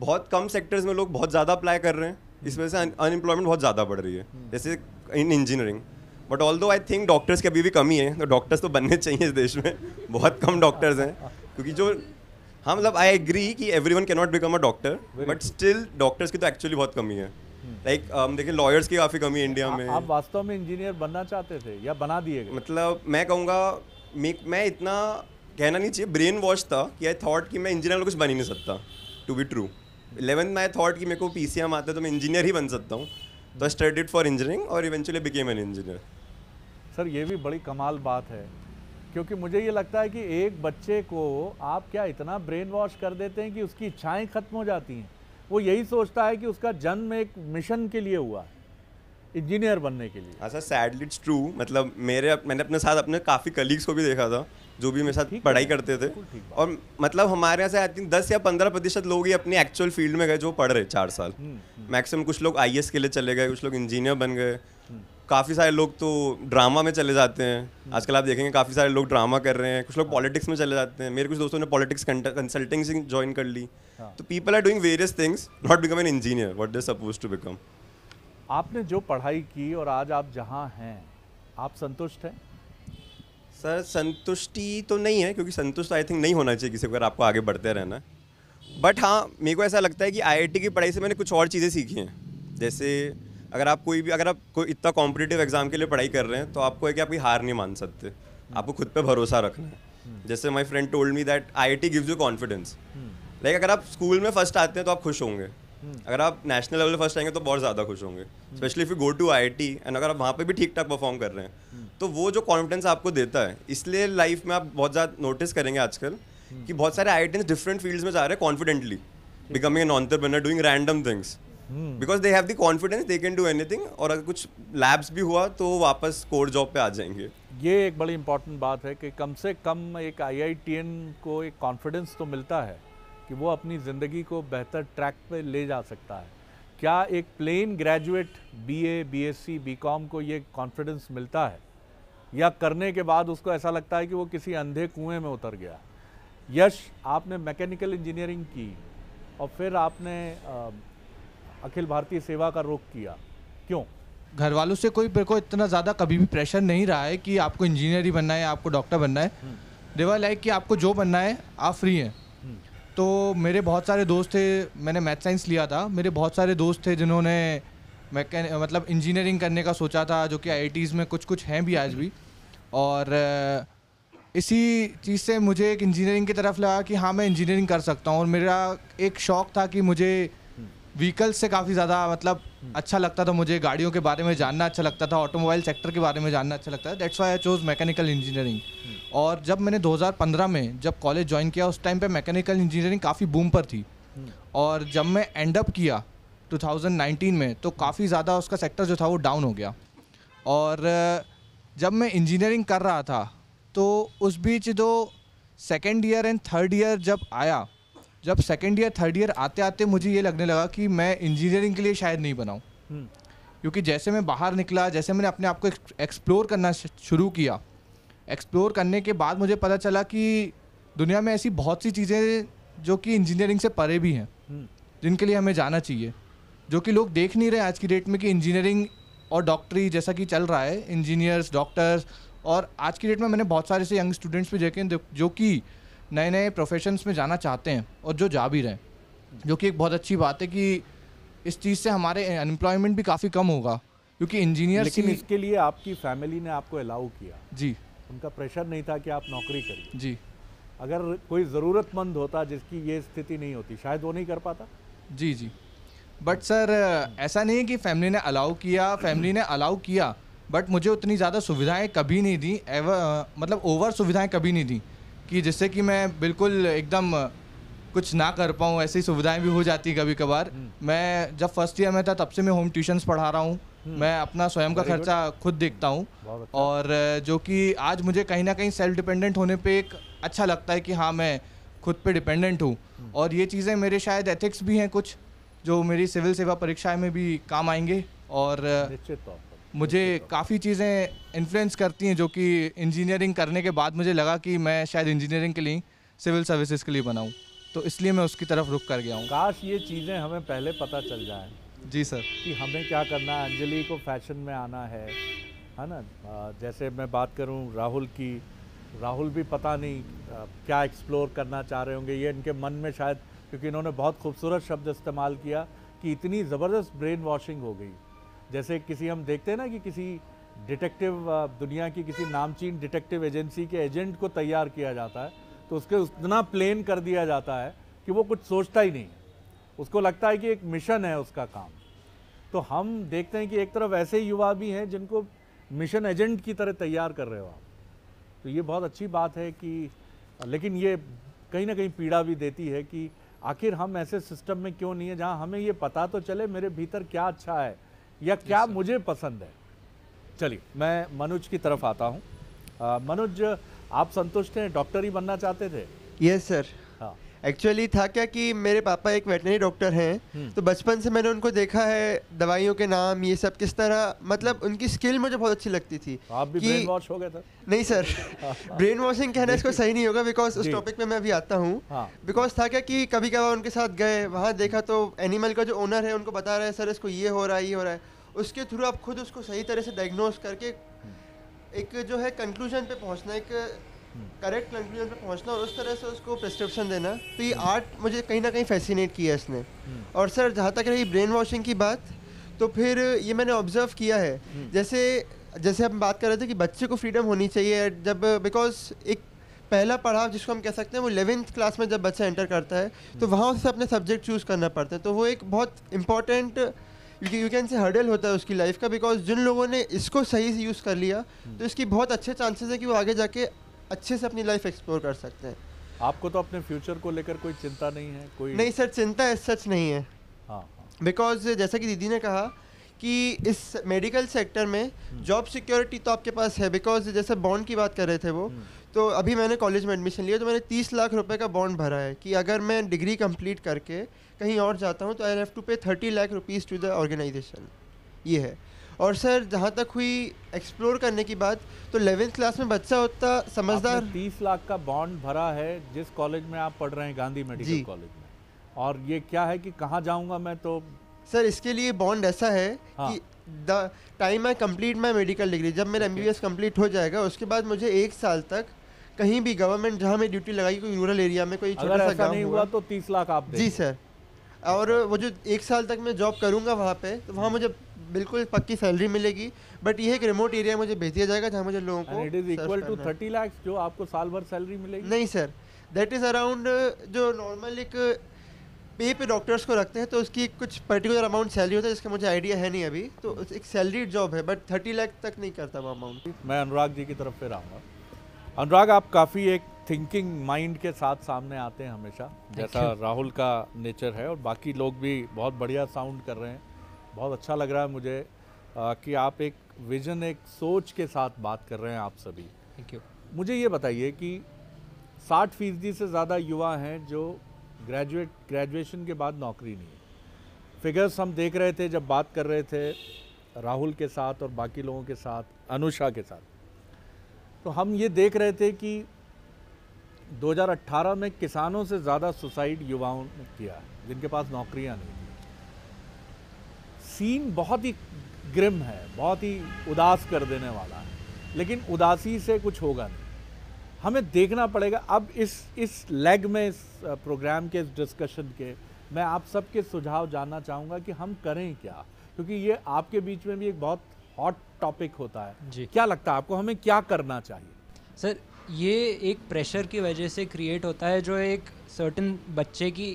बहुत कम सेक्टर्स में लोग बहुत ज़्यादा अप्लाई कर रहे हैं इस हम्म। वजह से अनएम्प्लॉयमेंट बहुत ज़्यादा बढ़ रही है जैसे इन इंजीनियरिंग बट ऑल दो आई थिंक डॉक्टर्स की अभी भी कमी है तो डॉक्टर्स तो बनने चाहिए इस देश में बहुत कम डॉक्टर्स हैं क्योंकि जो हाँ मतलब आई एग्री कि every one cannot become a doctor but still doctors की तो एक्चुअली बहुत कमी है लाइक हम देखें देखिए लॉयर्स की काफ़ी कमी है इंडिया में आप वास्तव में इंजीनियर बनना चाहते थे या बना दिए गए मतलब मैं कहूँगा मैं इतना कहना नहीं चाहिए ब्रेन वॉश था कि आई थॉट कि मैं इंजीनियर कुछ बन ही नहीं सकता टू बी ट्रू इलेवेंथ में आई थॉट कि मेरे को पी सी एम आता है तो मैं इंजीनियर ही बन सकता हूँ द स्टडीड फॉर इंजीनियरिंग और eventually became an engineer sir ये भी बड़ी कमाल बात है क्योंकि मुझे ये लगता है कि एक बच्चे को आप क्या इतना ब्रेन वॉश कर देते हैं कि उसकी इच्छाएं खत्म हो जाती हैं वो यही सोचता है कि उसका जन्म एक मिशन के लिए हुआ इंजीनियर बनने के लिए अच्छा सैडली ट्रू मतलब मेरे मैंने अपने साथ अपने काफ़ी कलीग्स को भी देखा था जो भी मेरे साथ पढ़ाई करते थे और मतलब हमारे यहाँ से आई थिंक दस या पंद्रह प्रतिशत लोग ही अपने एक्चुअल फील्ड में गए जो पढ़ रहे चार साल मैक्सिमम हम्म। कुछ लोग आई के लिए चले गए कुछ लोग इंजीनियर बन गए हम्म। काफ़ी सारे लोग तो ड्रामा में चले जाते हैं हम्म। आजकल आप देखेंगे काफ़ी सारे लोग ड्रामा कर रहे हैं कुछ लोग पॉलिटिक्स में चले जाते हैं मेरे कुछ दोस्तों ने पॉलिटिक्स कंसल्टिंग ज्वाइन कर ली हाँ। तो people are doing various things not become an engineer what they suppose to become आपने जो पढ़ाई की और आज आप जहाँ हैं आप संतुष्ट हैं सर संतुष्टि तो नहीं है क्योंकि संतुष्ट आई थिंक नहीं होना चाहिए किसी को अगर आपको आगे बढ़ते रहना बट हाँ मेरे को ऐसा लगता है कि आईआईटी की पढ़ाई से मैंने कुछ और चीज़ें सीखी हैं जैसे अगर आप कोई भी अगर आप कोई इतना कॉम्पिटेटिव एग्जाम के लिए पढ़ाई कर रहे हैं तो आपको है कि आपकी हार नहीं मान सकते आपको खुद पे भरोसा रखना है हम्म। जैसे my friend told me that I I T gives you confidence like अगर आप स्कूल में फर्स्ट आते हैं तो आप खुश होंगे हम्म। अगर आप नेशनल लेवल फर्स्ट आएंगे तो बहुत ज़्यादा खुश होंगे specially if you go to I and अगर आप वहाँ पे भी ठीक ठाक परफॉर्म कर रहे हैं हम्म। तो वो जो कॉन्फिडेंस आपको देता है इसलिए लाइफ में आप बहुत ज़्यादा नोटिस करेंगे आजकल हम्म। कि बहुत सारे आई डिफरेंट फील्ड्स में जा रहे हैं confidently becoming an entrepreneur doing random things because they have the confidence they can do anything और अगर कुछ लैब्स भी हुआ तो वापस कोर जॉब पे आ जाएंगे ये एक बड़ी इंपॉर्टेंट बात है कि कम से कम एक आई को एक कॉन्फिडेंस तो मिलता है कि वो अपनी ज़िंदगी को बेहतर ट्रैक पर ले जा सकता है क्या एक plain graduate BA, BSc, BCom को ये कॉन्फिडेंस मिलता है या करने के बाद उसको ऐसा लगता है कि वो किसी अंधे कुएं में उतर गया यश आपने मैकेनिकल इंजीनियरिंग की और फिर आपने अखिल भारतीय सेवा का रुख किया क्यों घर वालों से कोई मेरे को इतना ज़्यादा कभी भी प्रेशर नहीं रहा है कि आपको इंजीनियर ही बनना है आपको डॉक्टर बनना है देवा हम्म। लाइक कि आपको जो बनना है आप फ्री हैं तो मेरे बहुत सारे दोस्त थे मैंने मैथ साइंस लिया था मेरे बहुत सारे दोस्त थे जिन्होंने मैकेन मतलब इंजीनियरिंग करने का सोचा था जो कि आई में कुछ कुछ हैं भी आज भी और इसी चीज़ से मुझे एक इंजीनियरिंग की तरफ लगा कि हाँ मैं इंजीनियरिंग कर सकता हूँ और मेरा एक शौक़ था कि मुझे व्हीकल्स हम्म। से काफ़ी ज़्यादा मतलब अच्छा लगता था मुझे गाड़ियों के बारे में जानना अच्छा लगता था ऑटोमोबाइल सेक्टर के बारे में जानना अच्छा लगता था that's why I chose mechanical engineering और जब मैंने 2015 में जब कॉलेज ज्वाइन किया उस टाइम पे मैकेनिकल इंजीनियरिंग काफ़ी बूम पर थी hmm. और जब मैं एंड अप किया 2019 में तो काफ़ी ज़्यादा उसका सेक्टर जो था वो डाउन हो गया और जब मैं इंजीनियरिंग कर रहा था तो उस बीच जो second year and third year जब आया जब सेकेंड ईयर थर्ड ईयर आते आते मुझे ये लगने लगा कि मैं इंजीनियरिंग के लिए शायद नहीं बनाऊँ हम्म। क्योंकि जैसे मैं बाहर निकला जैसे मैंने अपने आप को एक्सप्लोर करना शुरू किया एक्सप्लोर करने के बाद मुझे पता चला कि दुनिया में ऐसी बहुत सी चीज़ें जो कि इंजीनियरिंग से परे भी हैं हम्म। जिनके लिए हमें जाना चाहिए जो कि लोग देख नहीं रहे आज की डेट में कि इंजीनियरिंग और डॉक्टरी जैसा कि चल रहा है इंजीनियर्स डॉक्टर्स और आज की डेट में मैंने बहुत सारे से यंग स्टूडेंट्स भी देखे जो कि नए नए प्रोफेशंस में जाना चाहते हैं और जो जा भी रहे हैं जो कि एक बहुत अच्छी बात है कि इस चीज़ से हमारे अनएम्प्लॉयमेंट भी काफ़ी कम होगा क्योंकि इंजीनियर लेकिन इसके लिए आपकी फैमिली ने आपको अलाउ किया जी उनका प्रेशर नहीं था कि आप नौकरी करिए जी अगर कोई ज़रूरतमंद होता जिसकी ये स्थिति नहीं होती शायद वो नहीं कर पाता जी जी बट सर ऐसा नहीं है कि फैमिली ने अलाउ किया फैमिली ने अलाउ किया बट मुझे उतनी ज़्यादा सुविधाएं कभी नहीं दी एवर मतलब ओवर सुविधाएं कभी नहीं दी कि जिससे कि मैं बिल्कुल एकदम कुछ ना कर पाऊँ ऐसी सुविधाएं भी हो जाती कभी कभार हम्म। मैं जब फर्स्ट ईयर में था तब से मैं होम ट्यूशन्स पढ़ा रहा हूँ हम्म। मैं अपना स्वयं का खर्चा खुद देखता हूँ अच्छा। और जो कि आज मुझे कहीं ना कहीं सेल्फ डिपेंडेंट होने पे एक अच्छा लगता है कि हाँ मैं खुद पे डिपेंडेंट हूँ हम्म। और ये चीज़ें मेरे शायद एथिक्स भी हैं कुछ जो मेरी सिविल सेवा परीक्षाएं में भी काम आएंगे और निश्चित तौर मुझे काफ़ी चीज़ें इन्फ्लुएंस करती हैं जो कि इंजीनियरिंग करने के बाद मुझे लगा कि मैं शायद इंजीनियरिंग के लिए सिविल सर्विसेज के लिए बनाऊँ तो इसलिए मैं उसकी तरफ रुक कर गया हूँ काश ये चीज़ें हमें पहले पता चल जाए जी सर कि हमें क्या करना है अंजलि को फैशन में आना है है ना जैसे मैं बात करूँ राहुल की राहुल भी पता नहीं क्या एक्सप्लोर करना चाह रहे होंगे ये इनके मन में शायद क्योंकि इन्होंने बहुत खूबसूरत शब्द इस्तेमाल किया कि इतनी ज़बरदस्त ब्रेन वॉशिंग हो गई जैसे किसी हम देखते हैं ना कि किसी डिटेक्टिव दुनिया की किसी नामचीन डिटेक्टिव एजेंसी के एजेंट को तैयार किया जाता है तो उसके उतना प्लेन कर दिया जाता है कि वो कुछ सोचता ही नहीं उसको लगता है कि एक मिशन है उसका काम तो हम देखते हैं कि एक तरफ ऐसे युवा भी हैं जिनको मिशन एजेंट की तरह तैयार कर रहे हो आप तो ये बहुत अच्छी बात है कि लेकिन ये कहीं ना कहीं पीड़ा भी देती है कि आखिर हम ऐसे सिस्टम में क्यों नहीं है जहाँ हमें ये पता तो चले मेरे भीतर क्या अच्छा है या क्या मुझे पसंद है चलिए मैं मनोज की तरफ आता हूँ मनोज आप संतुष्ट हैं डॉक्टर ही बनना चाहते थे यस सर हाँ एक्चुअली था क्या कि मेरे पापा एक वेटनरी डॉक्टर हैं हम्म। तो बचपन से मैंने उनको देखा है दवाइयों के नाम ये सब किस तरह मतलब उनकी स्किल मुझे बहुत अच्छी लगती थी तो आप भी ब्रेन वॉश हो गए थे नहीं सर ब्रेन हाँ। वॉशिंग कहना इसको सही नहीं होगा बिकॉज उस टॉपिक में मैं अभी आता हूँ बिकॉज हाँ। था क्या कि कभी कभार उनके साथ गए वहाँ देखा तो एनिमल का जो ओनर है उनको बता रहा है सर इसको ये हो रहा है ये हो रहा है उसके थ्रू आप खुद उसको सही तरह से डायग्नोज करके हम्म। एक जो है कंक्लूजन पे पहुँचना एक करेक्ट कंक्लूजन पे पहुंचना और उस तरह से उसको प्रिस्क्रिप्शन देना तो ये आर्ट मुझे कहीं ना कहीं फैसिनेट किया है इसने हम्म। और सर जहाँ तक रही ब्रेन वॉशिंग की बात तो फिर ये मैंने ऑब्जर्व किया है हम्म। जैसे जैसे हम बात कर रहे थे कि बच्चे को फ्रीडम होनी चाहिए जब बिकॉज एक पहला पढ़ाव जिसको हम कह सकते हैं वो इलेवेंथ क्लास में जब बच्चा एंटर करता है तो हम्म। वहाँ उसे अपने सब्जेक्ट चूज़ करना पड़ता है तो वो एक बहुत important you can say hurdle होता है उसकी लाइफ का बिकॉज जिन लोगों ने इसको सही से यूज़ कर लिया तो इसकी बहुत अच्छे चांसेस है कि वो आगे जाके अच्छे से अपनी लाइफ एक्सप्लोर कर सकते हैं आपको तो अपने फ्यूचर को लेकर कोई चिंता नहीं है कोई नहीं सर चिंता है सच नहीं है बिकॉज हाँ, हाँ। जैसा कि दीदी ने कहा कि इस मेडिकल सेक्टर में जॉब हम्म। सिक्योरिटी तो आपके पास है बिकॉज जैसे बॉन्ड की बात कर रहे थे वो हम्म। तो अभी मैंने कॉलेज में एडमिशन लिया तो मैंने तीस लाख रुपए का बॉन्ड भरा है कि अगर मैं डिग्री कंप्लीट करके कहीं और जाता हूँ तो I have to pay thirty lakh rupees to the organisation ये है और सर जहाँ तक हुई एक्सप्लोर करने की बात तो इलेवेंथ क्लास में बच्चा होता समझदार तीस लाख का बॉन्ड भरा है जिस कॉलेज में आप पढ़ रहे हैं गांधी मेडिकल कॉलेज में और ये क्या है कि कहाँ जाऊँगा मैं तो सर इसके लिए बॉन्ड ऐसा है हाँ. कि the time I complete my medical degree जब मेरा एम बी एस कम्प्लीट हो जाएगा उसके बाद मुझे एक साल तक कहीं भी गवर्नमेंट जहाँ मेरी ड्यूटी लगाई कोई रूरल एरिया में कोई छोटा सा गाँव हुआ तो तीस लाख आप जी सर और वो जो एक साल तक मैं जॉब करूँगा वहाँ पे तो वहाँ मुझे बिल्कुल पक्की सैलरी मिलेगी बट ये एक रिमोट एरिया मुझे भेज दिया जाएगा जहाँ मुझे लोगों को it is equal to thirty lakh जो आपको साल भर सैलरी मिलेगी नहीं सर दैट इज़ अराउंड जो नॉर्मल एक uh, पे पे डॉक्टर्स को रखते हैं तो उसकी कुछ पर्टिकुलर अमाउंट सैलरी होता है जिसका मुझे आइडिया है नहीं अभी तो हम्म। एक सैलरी जॉब है बट थर्टी लैख तक नहीं करता वो अमाउंट मैं अनुराग जी की तरफ फिर आऊँगा अनुराग आप काफ़ी एक थिंकिंग माइंड के साथ सामने आते हैं हमेशा जैसा राहुल का नेचर है और बाकी लोग भी बहुत बढ़िया साउंड कर रहे हैं बहुत अच्छा लग रहा है मुझे आ, कि आप एक विज़न एक सोच के साथ बात कर रहे हैं आप सभी थैंक यू मुझे ये बताइए कि साठ फीसदी से ज़्यादा युवा हैं जो ग्रेजुएट ग्रेजुएशन के बाद नौकरी नहीं है फिगर्स हम देख रहे थे जब बात कर रहे थे राहुल के साथ और बाकी लोगों के साथ अनुषा के साथ तो हम ये देख रहे थे कि 2018 में किसानों से ज़्यादा सुसाइड युवाओं ने किया जिनके पास नौकरियां नहीं थी सीन बहुत ही ग्रिम है बहुत ही उदास कर देने वाला है लेकिन उदासी से कुछ होगा नहीं हमें देखना पड़ेगा अब इस इस लेग में इस प्रोग्राम के इस डिस्कशन के मैं आप सबके सुझाव जानना चाहूँगा कि हम करें क्या क्योंकि ये आपके बीच में भी एक बहुत हॉट टॉपिक होता है जी क्या लगता है आपको हमें क्या करना चाहिए सर ये एक प्रेशर की वजह से क्रिएट होता है जो एक सर्टन बच्चे की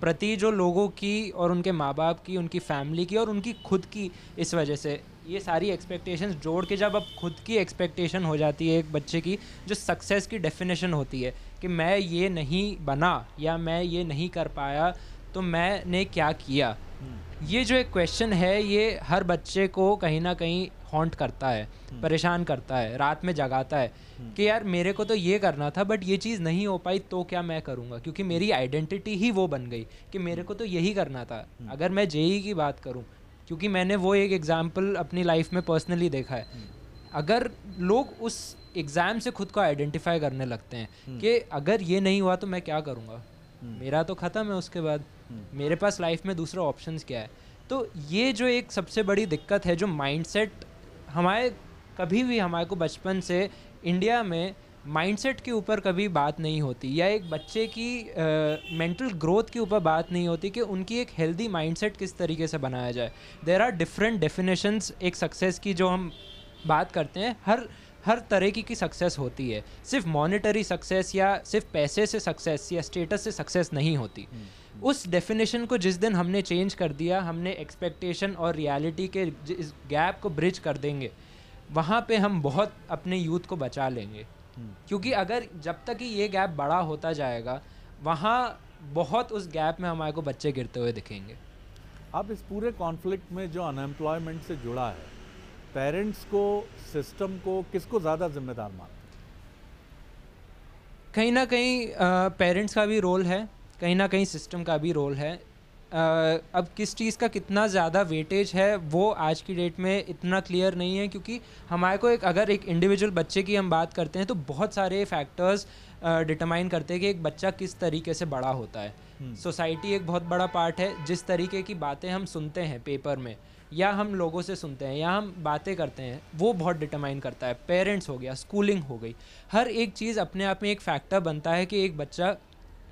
प्रति जो लोगों की और उनके माँ बाप की उनकी फैमिली की और उनकी खुद की इस वजह से ये सारी एक्सपेक्टेशंस जोड़ के जब अब खुद की एक्सपेक्टेशन हो जाती है एक बच्चे की जो सक्सेस की डेफिनेशन होती है कि मैं ये नहीं बना या मैं ये नहीं कर पाया तो मैंने क्या किया हम्म। ये जो एक क्वेश्चन है ये हर बच्चे को कहीं ना कहीं हॉन्ट करता है हम्म। परेशान करता है रात में जगाता है हम्म। कि यार मेरे को तो ये करना था बट ये चीज़ नहीं हो पाई तो क्या मैं करूँगा क्योंकि मेरी आइडेंटिटी ही वो बन गई कि हम्म। मेरे को तो यही करना था अगर मैं जे की बात करूँ क्योंकि मैंने वो एक एग्ज़ाम्पल अपनी लाइफ में पर्सनली देखा है अगर लोग उस एग्ज़ाम से खुद को आइडेंटिफाई करने लगते हैं कि अगर ये नहीं हुआ तो मैं क्या करूँगा हम्म। मेरा तो ख़त्म है उसके बाद हम्म। मेरे पास लाइफ में दूसरा ऑप्शन क्या है तो ये जो एक सबसे बड़ी दिक्कत है जो माइंडसेट हमारे कभी भी हमारे को बचपन से इंडिया में माइंडसेट के ऊपर कभी बात नहीं होती या एक बच्चे की मेंटल uh, ग्रोथ के ऊपर बात नहीं होती कि उनकी एक हेल्दी माइंडसेट किस तरीके से बनाया जाए देर आर डिफरेंट डेफिनेशंस एक सक्सेस की जो हम बात करते हैं हर हर तरीके की सक्सेस होती है सिर्फ मॉनेटरी सक्सेस या सिर्फ पैसे से सक्सेस या स्टेटस से सक्सेस नहीं होती हम्म, हम्म। उस डेफिनेशन को जिस दिन हमने चेंज कर दिया हमने एक्सपेक्टेशन और रियलिटी के इस गैप को ब्रिज कर देंगे वहाँ पे हम बहुत अपने यूथ को बचा लेंगे हम्म। क्योंकि अगर जब तक ही ये गैप बड़ा होता जाएगा वहाँ बहुत उस गैप में हमारे को बच्चे गिरते हुए दिखेंगे अब इस पूरे कॉन्फ्लिक्ट में जो अनएम्प्लॉयमेंट से जुड़ा है पेरेंट्स को सिस्टम को किसको ज़्यादा जिम्मेदार मानते कहीं ना कहीं पेरेंट्स का भी रोल है कहीं ना कहीं सिस्टम का भी रोल है आ, अब किस चीज़ का कितना ज़्यादा वेटेज है वो आज की डेट में इतना क्लियर नहीं है क्योंकि हमारे को एक अगर एक इंडिविजुअल बच्चे की हम बात करते हैं तो बहुत सारे फैक्टर्स डिटरमाइन करते हैं कि एक बच्चा किस तरीके से बड़ा होता है हम्म। सोसाइटी एक बहुत बड़ा पार्ट है जिस तरीके की बातें हम सुनते हैं पेपर में या हम लोगों से सुनते हैं या हम बातें करते हैं वो बहुत डिटरमाइन करता है पेरेंट्स हो गया स्कूलिंग हो गई हर एक चीज़ अपने आप में एक फैक्टर बनता है कि एक बच्चा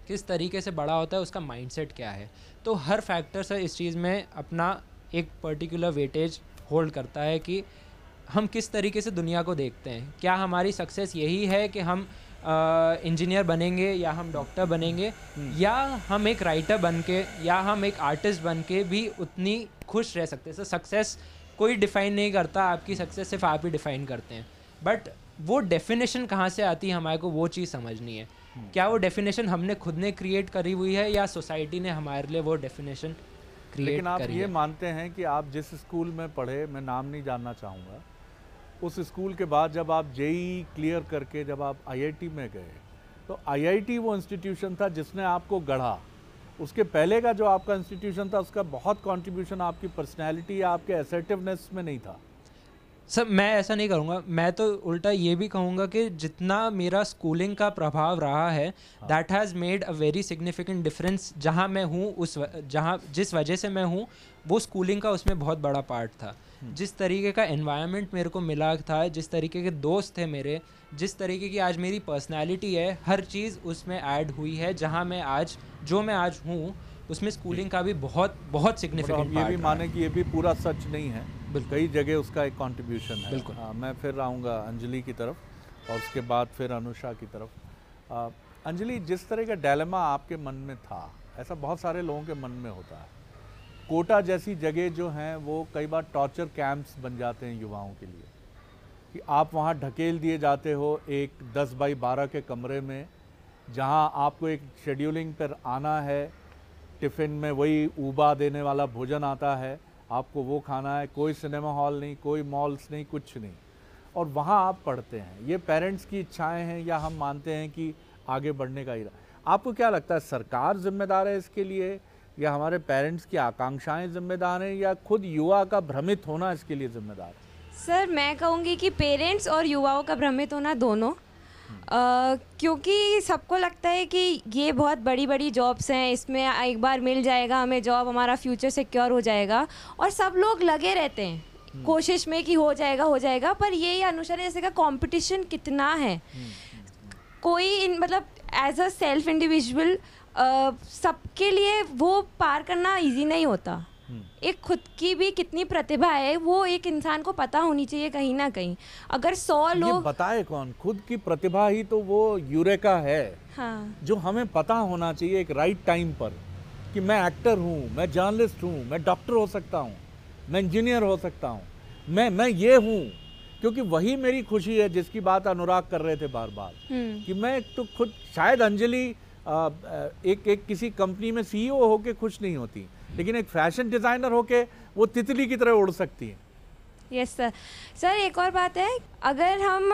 किस तरीके से बड़ा होता है उसका माइंडसेट क्या है तो हर फैक्टर सर इस चीज़ में अपना एक पर्टिकुलर वेटेज होल्ड करता है कि हम किस तरीके से दुनिया को देखते हैं क्या हमारी सक्सेस यही है कि हम इंजीनियर बनेंगे या हम डॉक्टर बनेंगे हम्म। या हम एक राइटर बन के या हम एक आर्टिस्ट बन के भी उतनी खुश रह सकते हैं सर सक्सेस कोई डिफाइन नहीं करता आपकी सक्सेस सिर्फ आप ही डिफाइन करते हैं बट वो डेफिनेशन कहाँ से आती है हमारे को वो चीज़ समझनी है हम्म। क्या वो डेफिनेशन हमने खुद ने क्रिएट करी हुई है या सोसाइटी ने हमारे लिए वो डेफिनेशन क्रिएट लेकिन आप ये है? मानते हैं कि आप जिस स्कूल में पढ़े मैं नाम नहीं जानना चाहूँगा उस स्कूल के बाद जब आप जेई क्लियर करके जब आप आईआईटी में गए तो आईआईटी वो इंस्टीट्यूशन था जिसने आपको गढ़ा उसके पहले का जो आपका इंस्टीट्यूशन था उसका बहुत कंट्रीब्यूशन आपकी पर्सनैलिटी या आपके असर्टिवनेस में नहीं था सर मैं ऐसा नहीं करूँगा मैं तो उल्टा ये भी कहूँगा कि जितना मेरा स्कूलिंग का प्रभाव रहा है that has made a very significant difference जहाँ मैं हूँ उस जहाँ जिस वजह से मैं हूँ वो स्कूलिंग का उसमें बहुत बड़ा पार्ट था हम्म। जिस तरीके का एनवायरनमेंट मेरे को मिला था जिस तरीके के दोस्त थे मेरे जिस तरीके की आज मेरी पर्सनैलिटी है हर चीज़ उसमें ऐड हुई है जहाँ मैं आज जो मैं आज हूँ उसमें स्कूलिंग का भी बहुत बहुत सिग्निफिकेंट ये भी माने कि ये भी पूरा सच नहीं है कई जगह उसका एक कॉन्ट्रीब्यूशन है बिल्कुल आ, हाँ, मैं फिर आऊँगा अंजलि की तरफ और उसके बाद फिर अनुषा की तरफ अंजलि जिस तरह का डेलेमा आपके मन में था ऐसा बहुत सारे लोगों के मन में होता है कोटा जैसी जगह जो हैं वो कई बार टॉर्चर कैंप्स बन जाते हैं युवाओं के लिए कि आप वहाँ ढकेल दिए जाते हो एक दस बाई बारह के कमरे में जहाँ आपको एक शेड्यूलिंग पर आना है टिफ़िन में वही ऊबा देने वाला भोजन आता है आपको वो खाना है कोई सिनेमा हॉल नहीं कोई मॉल्स नहीं कुछ नहीं और वहाँ आप पढ़ते हैं ये पेरेंट्स की इच्छाएं हैं या हम मानते हैं कि आगे बढ़ने का इरादा आपको क्या लगता है सरकार जिम्मेदार है इसके लिए या हमारे पेरेंट्स की आकांक्षाएं जिम्मेदार हैं या खुद युवा का भ्रमित होना इसके लिए जिम्मेदार है सर मैं कहूँगी कि पेरेंट्स और युवाओं का भ्रमित होना दोनों आ, हम्म। क्योंकि सबको लगता है कि ये बहुत बड़ी बड़ी जॉब्स हैं इसमें एक बार मिल जाएगा हमें जॉब हमारा फ्यूचर सिक्योर हो जाएगा और सब लोग लगे रहते हैं हम्म। कोशिश में कि हो जाएगा हो जाएगा पर ये अनुसार जैसे का कंपटीशन कितना है हम्म। कोई इन मतलब एज अ सेल्फ इंडिविजुअल सबके लिए वो पार करना इजी नहीं होता हम्म। एक खुद की भी कितनी प्रतिभा है वो एक इंसान को पता होनी चाहिए कहीं ना कहीं अगर सौ लोग बताए कौन खुद की प्रतिभा ही तो वो यूरेका है हाँ। जो हमें पता होना चाहिए एक राइट टाइम पर कि मैं एक्टर हूँ मैं जर्नलिस्ट हूँ मैं डॉक्टर हो सकता हूँ मैं इंजीनियर हो सकता हूँ मैं मैं ये हूँ क्योंकि वही मेरी खुशी है जिसकी बात अनुराग कर रहे थे बार बार हम्म। कि मैं तो खुद शायद अंजलि एक एक किसी कंपनी में सीईओ e होके खुश नहीं होती लेकिन एक फैशन डिज़ाइनर होके वो तितली की तरह उड़ सकती है यस सर सर एक और बात है अगर हम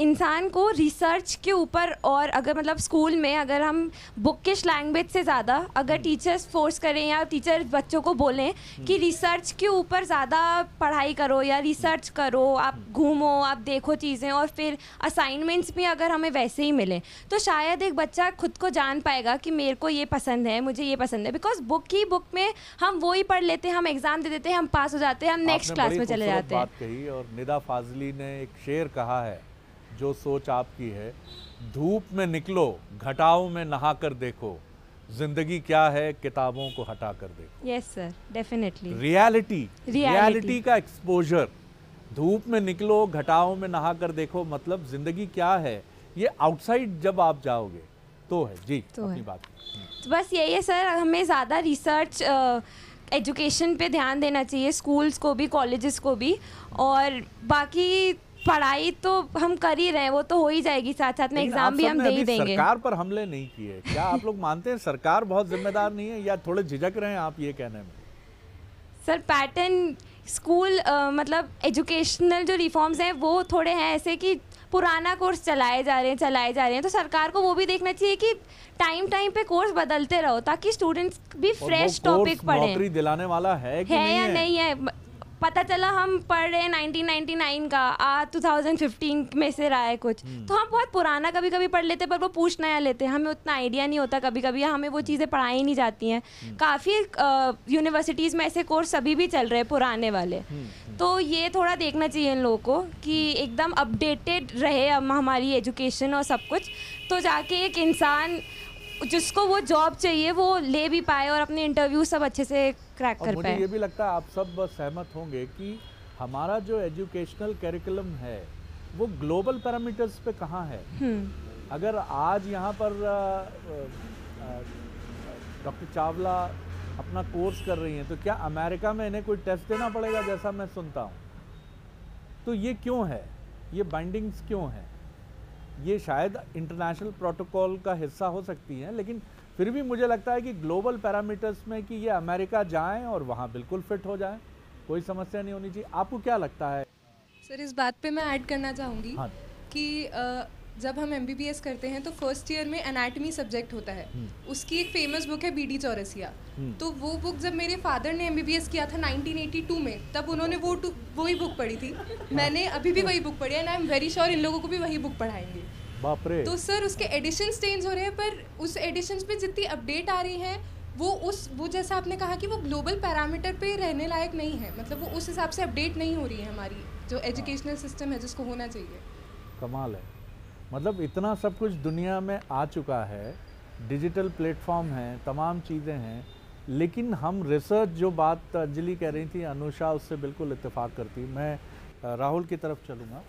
इंसान को रिसर्च के ऊपर और अगर मतलब स्कूल में अगर हम बुकिश लैंग्वेज से ज़्यादा अगर टीचर्स hmm. फोर्स करें या टीचर बच्चों को बोलें hmm. कि रिसर्च के ऊपर ज़्यादा पढ़ाई करो या रिसर्च hmm. करो आप घूमो आप देखो चीज़ें और फिर असाइनमेंट्स भी अगर हमें वैसे ही मिलें तो शायद एक बच्चा खुद को जान पाएगा कि मेरे को ये पसंद है मुझे ये पसंद है बिकॉज बुक ही बुक में हम वो ही पढ़ लेते हैं हम एग्ज़ाम दे देते हैं हम पास हो जाते हैं हम नेक्स्ट क्लास में चले जाते हैं और निदा फाजली ने एक शेर कहा है जो सोच आपकी है धूप में निकलो घटाओं में नहा कर देखो जिंदगी क्या है किताबों को हटा कर देखो yes sir definitely reality reality का एक्सपोजर धूप में निकलो घटाओं में नहा कर देखो मतलब जिंदगी क्या है ये आउटसाइड जब आप जाओगे तो है जी तो अपनी है। बात तो बस यही है सर हमें ज़्यादा रिसर्च एजुकेशन पे ध्यान देना चाहिए स्कूल्स को भी कॉलेजेस को भी और बाकी पढ़ाई तो हम कर ही रहे हैं वो तो हो ही जाएगी साथ साथ में एग्जाम भी हम दे ही देंगे सरकार पर हमले नहीं किए क्या आप लोग मानते हैं सरकार बहुत जिम्मेदार नहीं है या थोड़े झिझक रहे हैं आप ये कहने में सर पैटर्न स्कूल मतलब एजुकेशनल जो रिफॉर्म्स हैं वो थोड़े हैं ऐसे कि पुराना कोर्स चलाए जा रहे हैं चलाए जा रहे हैं तो सरकार को वो भी देखना चाहिए कि टाइम टाइम पे कोर्स बदलते रहो ताकि स्टूडेंट्स भी फ्रेश टॉपिक पढ़े दिलाने वाला है कि है नहीं या है? नहीं है पता चला हम पढ़ रहे हैं 1999 का आ 2015 में से रहा है कुछ हम्म। तो हम बहुत पुराना कभी कभी पढ़ लेते पर वो पूछ नया लेते हैं हमें उतना आइडिया नहीं होता कभी कभी हमें वो हम्म। चीज़ें पढ़ाई नहीं जाती हैं हम्म। काफ़ी यूनिवर्सिटीज़ में ऐसे कोर्स अभी भी चल रहे हैं पुराने वाले तो ये थोड़ा देखना चाहिए इन लोगों को कि एकदम अपडेटेड रहे हमारी एजुकेशन और सब कुछ तो जाके एक इंसान जिसको वो जॉब चाहिए वो ले भी पाए और अपने इंटरव्यू सब अच्छे से क्रैक कर मुझे पाए ये भी लगता है आप सब सहमत होंगे कि हमारा जो एजुकेशनल कैरिकुलम है वो ग्लोबल पैरामीटर्स पे कहाँ है हम्म। अगर आज यहाँ पर डॉक्टर चावला अपना कोर्स कर रही हैं तो क्या अमेरिका में इन्हें कोई टेस्ट देना पड़ेगा जैसा मैं सुनता हूँ तो ये क्यों है ये बाइंडिंग्स क्यों हैं ये शायद इंटरनेशनल प्रोटोकॉल का हिस्सा हो सकती हैं लेकिन फिर भी मुझे लगता है कि ग्लोबल पैरामीटर्स में कि ये अमेरिका जाएं और वहाँ बिल्कुल फिट हो जाएं कोई समस्या नहीं होनी चाहिए आपको क्या लगता है सर इस बात पे मैं ऐड करना चाहूँगी हाँ। कि आ, जब हम एम करते हैं तो फर्स्ट ईयर में एनाटमी सब्जेक्ट होता है हम्म। उसकी एक फेमस बुक है बी डी चौरसिया तो वो बुक जब मेरे फादर ने एम किया था 1982 में तब उन्होंने वो वही बुक पढ़ी थी हाँ। मैंने अभी भी हाँ। वही बुक पढ़ी and I am very sure इन लोगों को भी वही बुक पढ़ाएंगे बाप रे तो सर उसके एडिशन चेंज हो रहे हैं पर उस एडिशन पे जितनी अपडेट आ रही है वो उस वो जैसा आपने कहा कि वो ग्लोबल पैरामीटर पे रहने लायक नहीं है मतलब वो उस हिसाब से अपडेट नहीं हो रही है हमारी जो एजुकेशनल सिस्टम है जिसको होना चाहिए कमाल है मतलब इतना सब कुछ दुनिया में आ चुका है डिजिटल प्लेटफॉर्म है तमाम चीज़ें हैं लेकिन हम रिसर्च जो बात अंजलि कह रही थी अनुषा उससे बिल्कुल इतफाक़ करती मैं राहुल की तरफ चलूँगा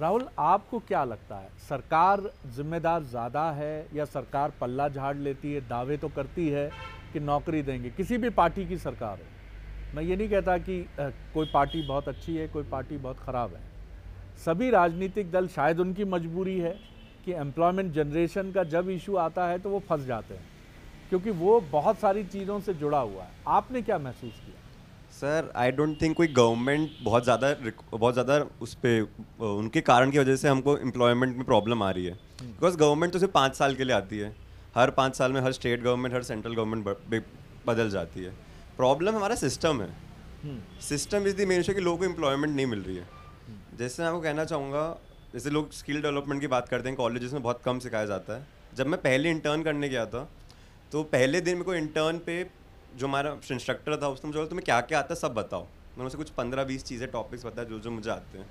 राहुल आपको क्या लगता है सरकार जिम्मेदार ज़्यादा है या सरकार पल्ला झाड़ लेती है दावे तो करती है कि नौकरी देंगे किसी भी पार्टी की सरकार हो मैं ये नहीं कहता कि कोई पार्टी बहुत अच्छी है कोई पार्टी बहुत ख़राब है सभी राजनीतिक दल शायद उनकी मजबूरी है कि एम्प्लॉयमेंट जनरेशन का जब इशू आता है तो वो फंस जाते हैं क्योंकि वो बहुत सारी चीज़ों से जुड़ा हुआ है आपने क्या महसूस किया सर आई डोंट थिंक कोई गवर्नमेंट बहुत ज़्यादा बहुत ज़्यादा उस पर उनके कारण की वजह से हमको एम्प्लॉयमेंट में प्रॉब्लम आ रही है बिकॉज हम्म। गवर्नमेंट तो सिर्फ पाँच साल के लिए आती है हर पाँच साल में हर स्टेट गवर्नमेंट हर सेंट्रल गवर्नमेंट बदल जाती है प्रॉब्लम हमारा सिस्टम है सिस्टम इज़ दी मेन कि लोगों को एम्प्लॉयमेंट नहीं मिल रही है जैसे मैं आपको कहना चाहूँगा जैसे लोग स्किल डेवलपमेंट की बात करते हैं कॉलेज में बहुत कम सिखाया जाता है जब मैं पहले इंटर्न करने गया था तो पहले दिन मेरे को इंटर्न पे जो हमारा इंस्ट्रक्टर था उसने मुझे बोला तुम्हें क्या क्या आता है सब बताओ मैंने उसे कुछ पंद्रह बीस चीज़ें टॉपिक्स बताया जो जो मुझे आते हैं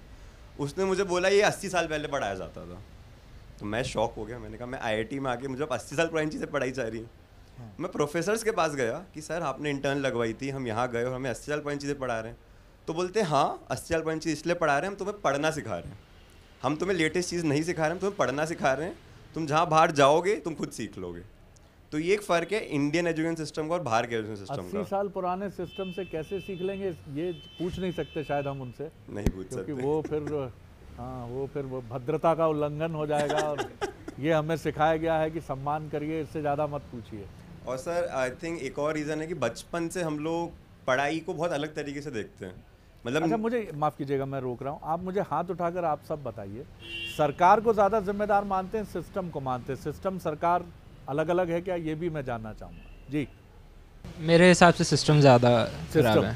उसने मुझे बोला ये अस्सी साल पहले पढ़ाया जाता था तो मैं शॉक हो गया मैंने कहा मैं आई में आके मुझे अब अस्सी साल पुरानी चीज़ें पढ़ाई जा रही हैं हाँ। मैं प्रोफेसर्स के पास गया कि सर आपने इंटर्न लगवाई थी हम यहाँ गए और हमें अस्सी साल पुरानी चीज़ें पढ़ा रहे हैं तो बोलते हैं हाँ अस्सी पुरानी चीज़ इसलिए पढ़ा रहे हैं हम तुम्हें पढ़ना सिखा रहे हैं हम तुम्हें लेटेस्ट चीज़ नहीं सिखा रहे हैं तुम्हें पढ़ना सिखा रहे हैं तुम जहाँ बाहर जाओगे तुम खुद सीख लोगे तो ये एक फ़र्क है इंडियन एजुकेशन सिस्टम का और बाहर के एजुकेशन सिस्टम का साल पुराने सिस्टम से कैसे सीख लेंगे ये पूछ नहीं सकते शायद हम उनसे नहीं पूछ क्योंकि सकते वो फिर हाँ वो फिर वो भद्रता का उल्लंघन हो जाएगा और ये हमें सिखाया गया है कि सम्मान करिए इससे ज़्यादा मत पूछिए और सर आई थिंक एक और रीज़न है कि बचपन से हम लोग पढ़ाई को बहुत अलग तरीके से देखते हैं मतलब अच्छा मुझे माफ़ कीजिएगा मैं रोक रहा हूँ आप मुझे हाथ उठाकर आप सब बताइए सरकार को ज़्यादा जिम्मेदार मानते हैं सिस्टम को मानते हैं सिस्टम सरकार अलग अलग है क्या ये भी मैं जानना चाहूंगा जी मेरे हिसाब से सिस्टम ज़्यादा खराब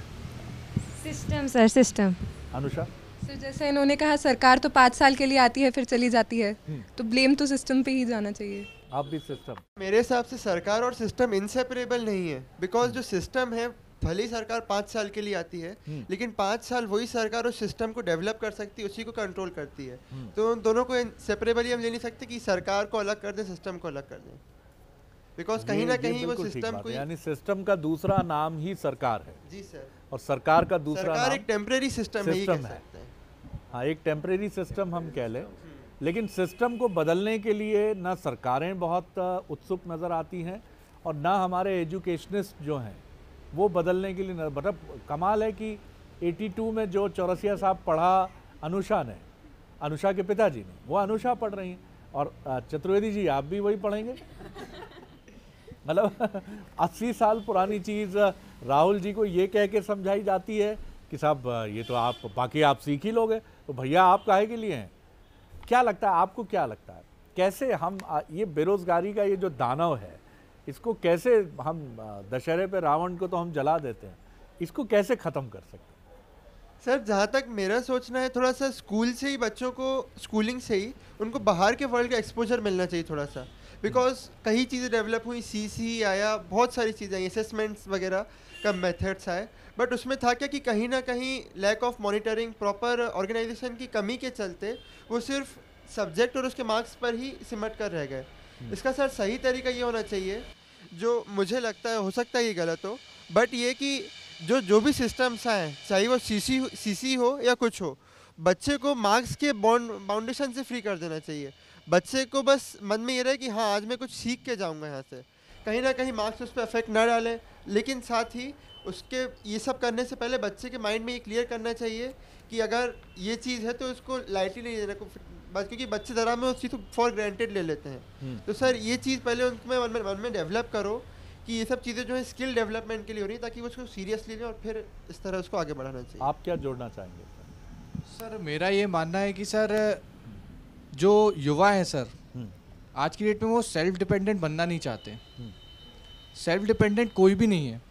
system sir system Anusha sir जैसे इन्होंने कहा सरकार तो पाँच साल के लिए आती है फिर चली जाती है हम्म। तो ब्लेम तो सिस्टम पे ही जाना चाहिए आप भी सिस्टम मेरे हिसाब से सरकार और सिस्टम इनसेपरेबल नहीं है बिकॉज जो सिस्टम है भले ही सरकार पाँच साल के लिए आती है हम्म। लेकिन पांच साल वही सरकार उस सिस्टम को डेवलप कर सकती है उसी को कंट्रोल करती है हम्म। तो उन दोनों को सेपरेबली हम ले नहीं सकते कि सरकार को अलग कर दें सिस्टम को अलग कर दें बिकॉज कहीं ना कहीं वो सिस्टम को यानी सिस्टम का दूसरा नाम ही सरकार है जी सर और सरकार का दूसरा सरकार नाम एक टेम्परेरी सिस्टम, है हाँ एक टेम्परेरी सिस्टम हम कह लें हम्म। लेकिन सिस्टम को बदलने के लिए ना सरकारें बहुत उत्सुक नज़र आती हैं और ना हमारे एजुकेशनिस्ट जो हैं वो बदलने के लिए मतलब कमाल है कि 82 में जो चौरसिया साहब पढ़ा अनुषा ने अनुषा के पिताजी ने वो अनुषा पढ़ रही हैं और चतुर्वेदी जी आप भी वही पढ़ेंगे मतलब अस्सी साल पुरानी चीज़ राहुल जी को ये कह के समझाई जाती है कि साहब ये तो आप बाकी आप सीख ही लोगे तो भैया आप काहे के लिए हैं क्या लगता है आपको क्या लगता है कैसे हम ये बेरोज़गारी का ये जो दानव है इसको कैसे हम दशहरे पे रावण को तो हम जला देते हैं इसको कैसे ख़त्म कर सकते हैं सर जहाँ तक मेरा सोचना है थोड़ा सा स्कूल से ही बच्चों को स्कूलिंग से ही उनको बाहर के वर्ल्ड का एक्सपोजर मिलना चाहिए थोड़ा सा बिकॉज कई चीज़ें डेवलप हुई सी सी आया बहुत सारी चीज़ें आई असेसमेंट्स वगैरह का मेथड्स आए बट उसमें था क्या कि कहीं ना कहीं lack of monitoring proper organisation की कमी के चलते वो सिर्फ सब्जेक्ट और उसके मार्क्स पर ही सिमट कर रह गए हम्म। इसका सर सही तरीका ये होना चाहिए जो मुझे लगता है हो सकता है ये गलत हो बट ये कि जो जो भी सिस्टम्स हैं चाहे वो सीसी सीसी हो या कुछ हो बच्चे को मार्क्स के बाउंडेशन से फ्री कर देना चाहिए बच्चे को बस मन में ये रहे कि हाँ आज मैं कुछ सीख के जाऊँगा यहाँ से कहीं ना कहीं मार्क्स उस पर अफेक्ट ना डालें लेकिन साथ ही उसके ये सब करने से पहले बच्चे के माइंड में ये क्लियर करना चाहिए कि अगर ये चीज़ है तो उसको लाइटली नहीं देना को बस क्योंकि बच्चे जरा में उस चीज़ को फॉर ग्रांटेड ले लेते हैं हम्म। तो सर ये चीज़ पहले उनमें मन में मन में डेवलप करो कि ये सब चीज़ें जो है स्किल डेवलपमेंट के लिए हो रही है ताकि वो उसको सीरियसली लें और फिर इस तरह उसको आगे बढ़ाना चाहिए आप क्या जोड़ना चाहेंगे सर मेरा ये मानना है कि सर जो युवा है सर हम्म। आज की डेट में वो सेल्फ डिपेंडेंट बनना नहीं चाहते सेल्फ हम्म। डिपेंडेंट कोई भी नहीं है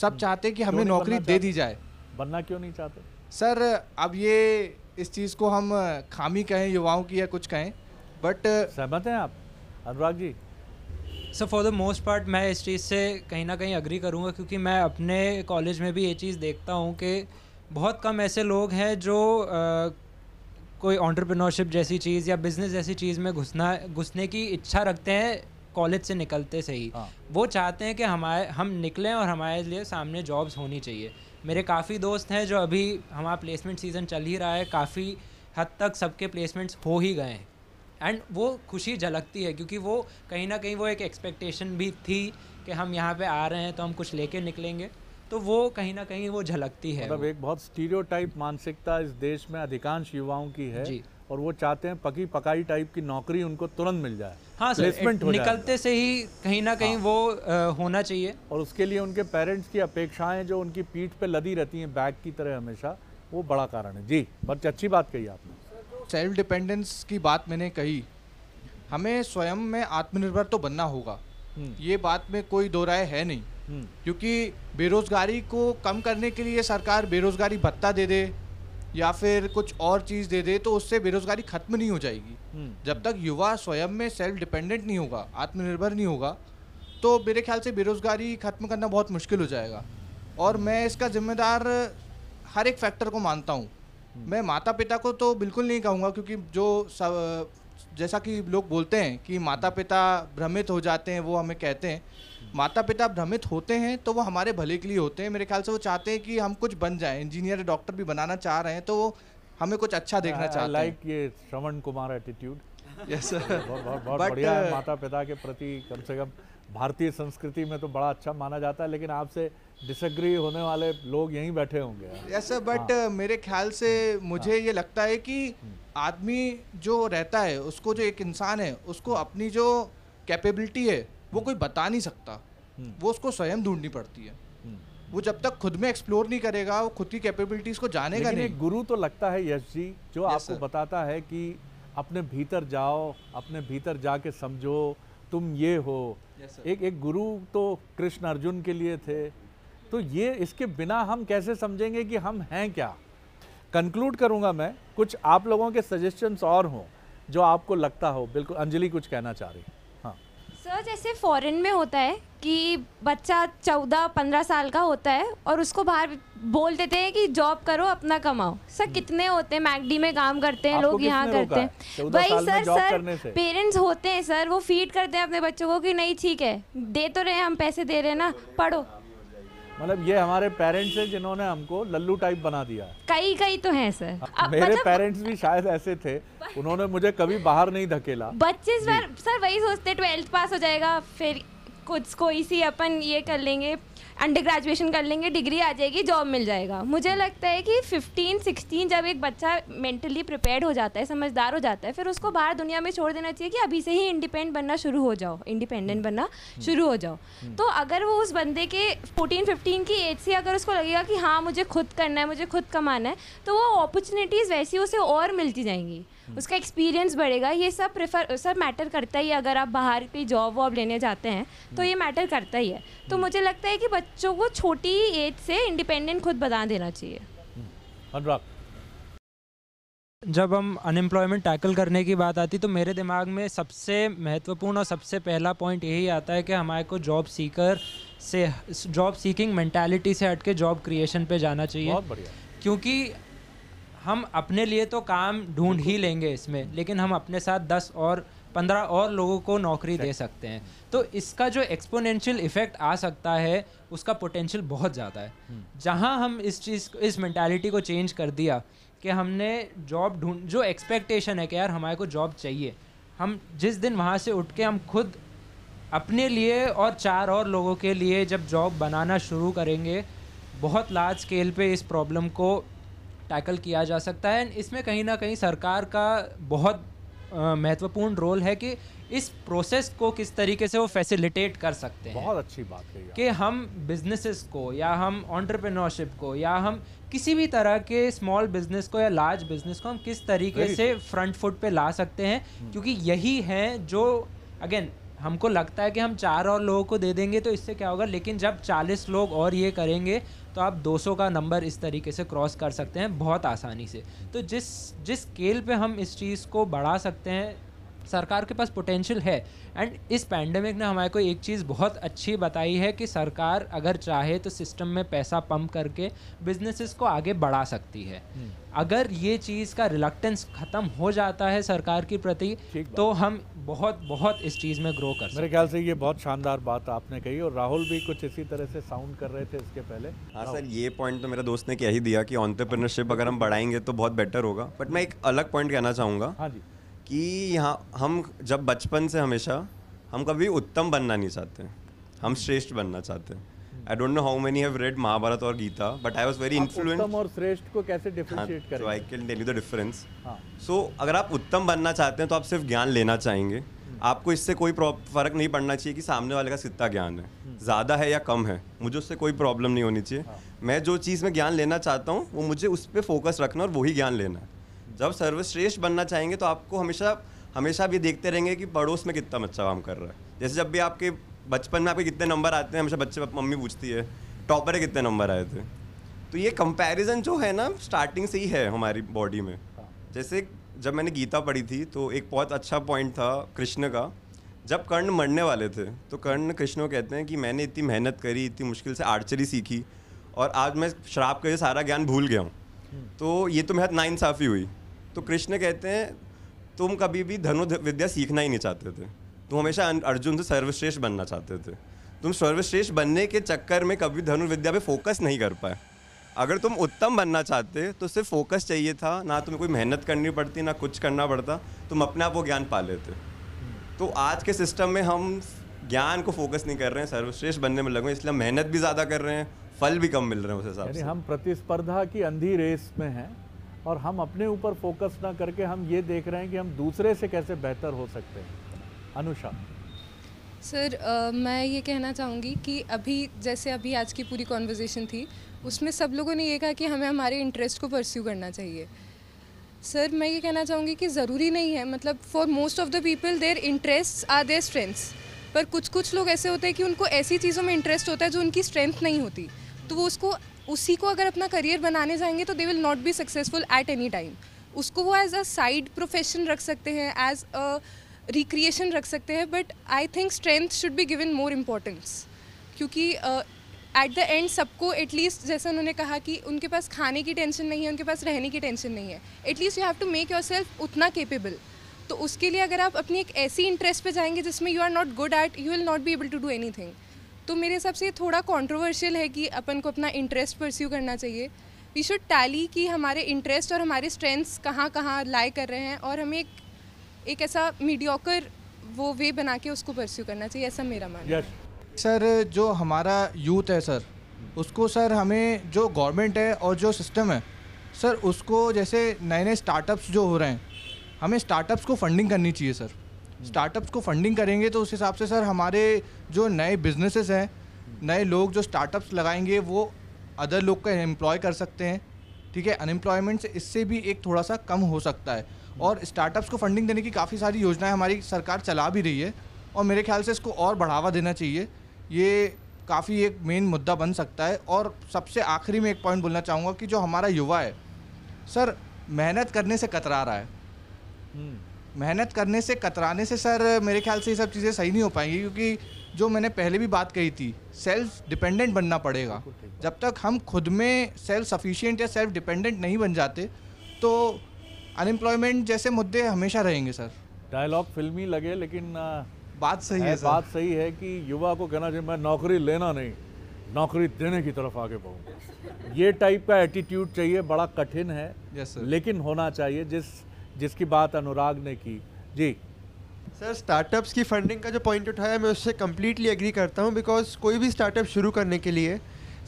सब चाहते हैं कि हमें नौकरी दे दी जाए बनना क्यों नहीं चाहते सर अब ये इस चीज़ को हम खामी कहें युवाओं की या कुछ कहें बट सहमत हैं आप Anurag ji sir for the most part मैं इस चीज़ से कहीं ना कहीं अग्री करूँगा क्योंकि मैं अपने कॉलेज में भी ये चीज़ देखता हूँ कि बहुत कम ऐसे लोग हैं जो आ, कोई ऑन्टरप्रिनोरशिप जैसी चीज़ या बिज़नेस जैसी चीज़ में घुसना घुसने की इच्छा रखते हैं कॉलेज से निकलते से ही हाँ। वो चाहते हैं कि हमारे हम निकलें और हमारे लिए सामने जॉब्स होनी चाहिए मेरे काफ़ी दोस्त हैं जो अभी हमारा प्लेसमेंट सीज़न चल ही रहा है काफ़ी हद तक सबके प्लेसमेंट्स हो ही गए हैं एंड वो खुशी झलकती है क्योंकि वो कहीं ना कहीं वो एक एक्सपेक्टेशन भी थी कि हम यहाँ पे आ रहे हैं तो हम कुछ लेके निकलेंगे तो वो कहीं ना कहीं वो झलकती है मतलब एक बहुत स्टीरियोटाइप मानसिकता इस देश में अधिकांश युवाओं की है जी और वो चाहते हैं पकी पकाई टाइप की नौकरी उनको तुरंत मिल जाए हाँ प्लेसमेंट हो निकलते से ही कहीं ना कहीं हाँ। वो आ, होना चाहिए और उसके लिए उनके पेरेंट्स की अपेक्षाएं जो उनकी पीठ पे लदी रहती हैं बैग की तरह हमेशा वो बड़ा कारण है जी बहुत अच्छी बात कही आपने सेल्फ डिपेंडेंस की बात मैंने कही हमें स्वयं में आत्मनिर्भर तो बनना होगा हम्म। ये बात में कोई दो राय है नहीं हम्म। क्योंकि बेरोजगारी को कम करने के लिए सरकार बेरोजगारी भत्ता दे दे या फिर कुछ और चीज़ दे दे तो उससे बेरोजगारी खत्म नहीं हो जाएगी हम्म। जब तक युवा स्वयं में सेल्फ डिपेंडेंट नहीं होगा आत्मनिर्भर नहीं होगा तो मेरे ख्याल से बेरोजगारी खत्म करना बहुत मुश्किल हो जाएगा और मैं इसका जिम्मेदार हर एक फैक्टर को मानता हूँ हम्म। मैं माता पिता को तो बिल्कुल नहीं कहूँगा क्योंकि जो सब जैसा कि लोग बोलते हैं कि माता पिता भ्रमित हो जाते हैं वो हमें कहते हैं माता पिता भ्रमित होते हैं तो वो हमारे भले के लिए होते हैं मेरे ख्याल से वो चाहते हैं कि हम कुछ बन जाएं इंजीनियर डॉक्टर भी बनाना चाह रहे हैं तो वो हमें कुछ अच्छा देखना uh, चाहते हैं लाइक ये श्रवण कुमार एटीट्यूड यस बहुत बढ़िया है uh, माता पिता के प्रति कम से कम भारतीय संस्कृति में तो बड़ा अच्छा माना जाता है लेकिन आपसे डिसग्री होने वाले लोग यहीं बैठे होंगे यस सर बट मेरे ख्याल से हाँ। मुझे ये लगता है कि हम्म। आदमी जो रहता है उसको जो एक इंसान है उसको अपनी जो कैपेबिलिटी है वो कोई बता नहीं सकता हम्म। वो उसको स्वयं ढूंढनी पड़ती है हम्म। वो जब तक खुद में एक्सप्लोर नहीं करेगा वो खुद की कैपेबिलिटीज को जानेगा नहीं गुरु तो लगता है यश जी जो आपको बताता है कि अपने भीतर जाओ अपने भीतर जाके समझो तुम ये हो एक एक गुरु तो कृष्ण अर्जुन के लिए थे तो ये इसके बिना हम कैसे समझेंगे कि हम हैं क्या कंक्लूड करूँगा मैं कुछ आप लोगों के सजेशंस और हों जो आपको लगता हो बिल्कुल अंजलि कुछ कहना चाह रही सर जैसे फॉरेन में होता है कि बच्चा चौदह पंद्रह साल का होता है और उसको बाहर बोल देते हैं कि जॉब करो अपना कमाओ सर हम्म। कितने होते हैं मैगडी में काम करते हैं लोग यहाँ करते हैं वही सर सर पेरेंट्स होते हैं सर वो फीड करते हैं अपने बच्चों को कि नहीं ठीक है दे तो रहे हम पैसे दे रहे हैं ना पढ़ो मतलब ये हमारे पेरेंट्स हैं जिन्होंने हमको लल्लू टाइप बना दिया कई कई तो हैं सर हाँ, मेरे मतलब... पेरेंट्स भी शायद ऐसे थे उन्होंने मुझे कभी बाहर नहीं धकेला बच्चे सर वही सोचते ट्वेल्थ पास हो जाएगा फिर कुछ कोई सी अपन ये कर लेंगे अंडर ग्रेजुएशन कर लेंगे डिग्री आ जाएगी जॉब मिल जाएगा मुझे लगता है कि 15, 16 जब एक बच्चा मेंटली प्रिपेयर्ड हो जाता है समझदार हो जाता है फिर उसको बाहर दुनिया में छोड़ देना चाहिए कि अभी से ही इंडिपेंड बनना शुरू हो जाओ इंडिपेंडेंट बनना शुरू हो जाओ तो अगर वो उस बंदे के फोर्टीन फिफ्टीन की एज से अगर उसको लगेगा कि हाँ मुझे खुद करना है मुझे खुद कमाना है तो वो अपॉर्चुनिटीज़ वैसी उसे और मिलती जाएंगी हम्म। उसका एक्सपीरियंस बढ़ेगा ये सब प्रेफर सब मैटर करता ही है अगर आप बाहर की जॉब वॉब लेने जाते हैं तो ये मैटर करता ही है तो हम्म। मुझे लगता है कि बच्चों को छोटी एज से इंडिपेंडेंट खुद बता देना चाहिए हम्म। अनुराग जब हम अनएम्प्लॉयमेंट टैकल करने की बात आती तो मेरे दिमाग में सबसे महत्वपूर्ण और सबसे पहला पॉइंट यही आता है कि हमारे को जॉब सीकर से जॉब सीकिंग मेंटालिटी से हट के जॉब क्रिएशन पे जाना चाहिए बहुत बढ़िया क्योंकि हम अपने लिए तो काम ढूंढ ही लेंगे इसमें लेकिन हम अपने साथ दस और पंद्रह और लोगों को नौकरी दे सकते हैं तो इसका जो एक्सपोनेंशियल इफेक्ट आ सकता है उसका पोटेंशियल बहुत ज़्यादा है हम्म। जहाँ हम इस चीज़ इस मैंटेलिटी को चेंज कर दिया कि हमने जॉब ढूंढ जो एक्सपेक्टेशन है कि यार हमारे को जॉब चाहिए हम जिस दिन वहाँ से उठ के हम खुद अपने लिए और चार और लोगों के लिए जब जॉब बनाना शुरू करेंगे बहुत लार्ज स्केल पे इस प्रॉब्लम को टैकल किया जा सकता है एंड इसमें कहीं ना कहीं सरकार का बहुत महत्वपूर्ण रोल है कि इस प्रोसेस को किस तरीके से वो फैसिलिटेट कर सकते हैं बहुत अच्छी बात है कि हम बिजनेसेस को या हम ऑन्टरप्रेनोरशिप को या हम किसी भी तरह के स्मॉल बिजनेस को या लार्ज बिजनेस को हम किस तरीके से फ्रंट फुट पे ला सकते हैं hmm. क्योंकि यही हैं जो अगेन हमको लगता है कि हम चार और लोगों को दे देंगे तो इससे क्या होगा लेकिन जब चालीस लोग और ये करेंगे तो आप 200 का नंबर इस तरीके से क्रॉस कर सकते हैं बहुत आसानी से तो जिस जिस स्केल पे हम इस चीज़ को बढ़ा सकते हैं सरकार के पास पोटेंशियल है एंड इस पैंडमिक ने हमारे को एक चीज़ बहुत अच्छी बताई है कि सरकार अगर चाहे तो सिस्टम में पैसा पंप करके बिजनेसेस को आगे बढ़ा सकती है हम्म। अगर ये चीज़ का रिलक्टेंस ख़त्म हो जाता है सरकार के प्रति तो हम बहुत बहुत इस चीज़ में ग्रो कर मेरे ख्याल से ये बहुत शानदार बात आपने कही और राहुल भी कुछ इसी तरह से साउंड कर रहे थे इसके पहले हाँ सर ये पॉइंट तो मेरे दोस्त ने क्या ही दिया कि ऑन्टरप्रिनरशिप अगर हम बढ़ाएंगे तो बहुत बेटर होगा बट मैं एक अलग पॉइंट कहना चाहूँगा हाँ जी कि यहाँ हम जब बचपन से हमेशा हम कभी उत्तम बनना नहीं चाहते हम श्रेष्ठ बनना चाहते हैं I don't know how many have read Mahabharata और Gita but I was very influenced उत्तम और श्रेष्ठ को कैसे डिफरेंशिएट करें so I can tell you the difference so अगर आप उत्तम बनना चाहते हैं तो आप सिर्फ ज्ञान लेना चाहेंगे आपको इससे कोई फर्क नहीं पड़ना चाहिए कि सामने वाले का कितना ज्ञान है हम्म। ज़्यादा है या कम है मुझे उससे कोई प्रॉब्लम नहीं होनी चाहिए हाँ। मैं जो चीज़ में ज्ञान लेना चाहता हूँ वो मुझे उस पर फोकस रखना और वही ज्ञान लेना है जब सर्वश्रेष्ठ बनना चाहेंगे तो आपको हमेशा हमेशा भी देखते रहेंगे कि पड़ोस में कितना बच्चा काम कर रहा है जैसे जब भी आपके बचपन में आपके कितने नंबर आते हैं हमेशा बच्चे मम्मी पूछती है टॉपर है कितने नंबर आए थे तो ये कंपैरिजन जो है ना स्टार्टिंग से ही है हमारी बॉडी में जैसे जब मैंने गीता पढ़ी थी तो एक बहुत अच्छा पॉइंट था कृष्ण का जब कर्ण मरने वाले थे तो कर्ण कृष्ण को कहते हैं कि मैंने इतनी मेहनत करी इतनी मुश्किल से आर्चरी सीखी और आज मैं शराब का सारा ज्ञान भूल गया हूँ तो ये तो मेरे हाथ नाइंसाफ़ी हुई तो कृष्ण कहते हैं तुम कभी भी धनु विद्या सीखना ही नहीं चाहते थे तुम हमेशा अर्जुन से सर्वश्रेष्ठ बनना चाहते थे तुम सर्वश्रेष्ठ बनने के चक्कर में कभी धनुर्विद्या पे फोकस नहीं कर पाए अगर तुम उत्तम बनना चाहते तो सिर्फ फोकस चाहिए था ना तुम्हें कोई मेहनत करनी पड़ती ना कुछ करना पड़ता तुम अपने आप वो ज्ञान पा लेते तो आज के सिस्टम में हम ज्ञान को फोकस नहीं कर रहे हैं सर्वश्रेष्ठ बनने में लगे इसलिए मेहनत भी ज़्यादा कर रहे हैं फल भी कम मिल रहे हैं उस हिसाब से हम प्रतिस्पर्धा की अंधी रेस में हैं और हम अपने ऊपर फोकस ना करके हम ये देख रहे हैं कि हम दूसरे से कैसे बेहतर हो सकते हैं अनुषा सर आ, मैं ये कहना चाहूँगी कि अभी जैसे अभी आज की पूरी कॉन्वर्जेसन थी उसमें सब लोगों ने ये कहा कि हमें हमारे इंटरेस्ट को परस्यू करना चाहिए सर मैं ये कहना चाहूँगी कि ज़रूरी नहीं है मतलब for most of the people their interest are their strengths पर कुछ कुछ लोग ऐसे होते हैं कि उनको ऐसी चीज़ों में इंटरेस्ट होता है जो उनकी स्ट्रेंथ नहीं होती तो वो उसको उसी को अगर अपना करियर बनाने जाएंगे तो they will not be successful at any time उसको वो एज अ साइड प्रोफेशन रख सकते हैं एज अ रिक्रिएशन रख सकते हैं but I think strength should be given more importance क्योंकि एट द एंड सबको एटलीस्ट जैसा उन्होंने कहा कि उनके पास खाने की टेंशन नहीं है उनके पास रहने की टेंशन नहीं है at least you have to make yourself उतना केपेबल तो उसके लिए अगर आप अपनी एक ऐसी इंटरेस्ट पे जाएंगे जिसमें you are not good at you will not be able to do anything तो मेरे हिसाब से ये थोड़ा कॉन्ट्रोवर्शियल है कि अपन को अपना इंटरेस्ट परस्यू करना चाहिए वी शुड टैली कि हमारे इंटरेस्ट और हमारे स्ट्रेंथ्स कहाँ कहाँ लाए कर रहे हैं और हमें एक, एक ऐसा मीडियोकर वो वे बना के उसको परस्यू करना चाहिए ऐसा मेरा मानना yes. सर जो हमारा यूथ है सर उसको सर हमें जो गवर्नमेंट है और जो सिस्टम है सर उसको जैसे नए नए स्टार्टअप्स जो हो रहे हैं हमें स्टार्टअप्स को फंडिंग करनी चाहिए सर स्टार्टअप्स को फंडिंग करेंगे तो उस हिसाब से सर हमारे जो नए बिजनेसेस हैं नए लोग जो स्टार्टअप्स लगाएंगे वो अदर लोग का एम्प्लॉय कर सकते हैं ठीक है अनएम्प्लॉयमेंट से इससे भी एक थोड़ा सा कम हो सकता है और स्टार्टअप्स को फंडिंग देने की काफ़ी सारी योजनाएं हमारी सरकार चला भी रही है और मेरे ख्याल से इसको और बढ़ावा देना चाहिए ये काफ़ी एक मेन मुद्दा बन सकता है और सबसे आखिरी में एक पॉइंट बोलना चाहूँगा कि जो हमारा युवा है सर मेहनत करने से कतरा रहा है हम्म। मेहनत करने से कतराने से सर मेरे ख्याल से ये सब चीज़ें सही नहीं हो पाएंगी क्योंकि जो मैंने पहले भी बात कही थी सेल्फ डिपेंडेंट बनना पड़ेगा जब तक हम खुद में सेल्फ सफिशियंट या सेल्फ डिपेंडेंट नहीं बन जाते तो अनएम्प्लॉयमेंट जैसे मुद्दे हमेशा रहेंगे सर डायलॉग फिल्मी लगे लेकिन बात सही है बात सही है कि युवा को कहना चाहिए मैं नौकरी लेना नहीं नौकरी देने की तरफ आगे बढ़ूँ ये टाइप का एटीट्यूड चाहिए बड़ा कठिन है yes, लेकिन होना चाहिए जिस जिसकी बात अनुराग ने की जी सर स्टार्टअप्स की फंडिंग का जो पॉइंट उठाया मैं उससे कम्प्लीटली एग्री करता हूँ बिकॉज कोई भी स्टार्टअप शुरू करने के लिए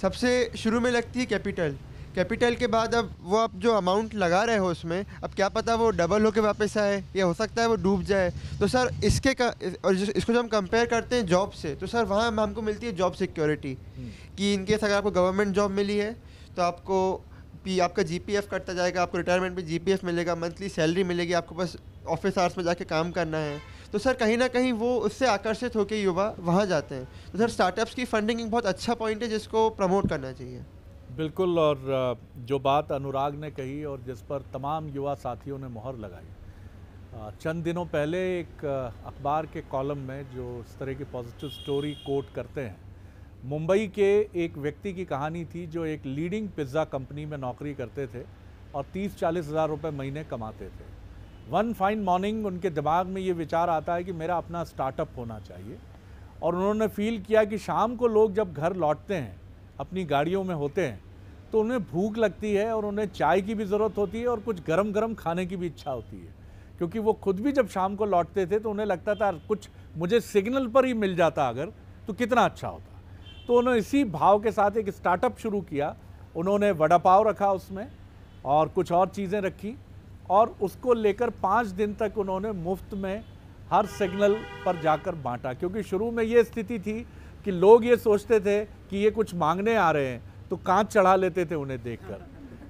सबसे शुरू में लगती है कैपिटल कैपिटल के बाद अब वो आप जो अमाउंट लगा रहे हो उसमें अब क्या पता वो डबल होकर वापस आए या हो सकता है वो डूब जाए तो सर इसके का और इसको जब हम कंपेयर करते हैं जॉब से तो सर वहाँ हमको मिलती है जॉब सिक्योरिटी हम्म। कि इनकेस अगर आपको गवर्नमेंट जॉब मिली है तो आपको पी आपका जी कटता जाएगा आपको रिटायरमेंट में जी मिलेगा मंथली सैलरी मिलेगी आपको बस ऑफिस आवर्स में जाके काम करना है तो सर कहीं ना कहीं वो उससे आकर्षित होकर युवा वहाँ जाते हैं तो सर स्टार्टअप्स की फंडिंग एक बहुत अच्छा पॉइंट है जिसको प्रमोट करना चाहिए बिल्कुल और जो बात अनुराग ने कही और जिस पर तमाम युवा साथियों ने मोहर लगाई चंद दिनों पहले एक अखबार के कॉलम में जो इस तरह की पॉजिटिव स्टोरी कोट करते हैं मुंबई के एक व्यक्ति की कहानी थी जो एक लीडिंग पिज़्ज़ा कंपनी में नौकरी करते थे और तीस चालीस हज़ार रुपये महीने कमाते थे वन फाइन मॉर्निंग उनके दिमाग में ये विचार आता है कि मेरा अपना स्टार्टअप होना चाहिए और उन्होंने फील किया कि शाम को लोग जब घर लौटते हैं अपनी गाड़ियों में होते हैं तो उन्हें भूख लगती है और उन्हें चाय की भी ज़रूरत होती है और कुछ गर्म गर्म खाने की भी इच्छा होती है क्योंकि वो खुद भी जब शाम को लौटते थे तो उन्हें लगता था कुछ मुझे सिग्नल पर ही मिल जाता अगर तो कितना अच्छा होता तो उन्होंने इसी भाव के साथ एक स्टार्टअप शुरू किया उन्होंने वड़ा पाव रखा उसमें और कुछ और चीज़ें रखी और उसको लेकर पाँच दिन तक उन्होंने मुफ्त में हर सिग्नल पर जाकर बांटा क्योंकि शुरू में ये स्थिति थी कि लोग ये सोचते थे कि ये कुछ मांगने आ रहे हैं तो कांच चढ़ा लेते थे उन्हें देखकर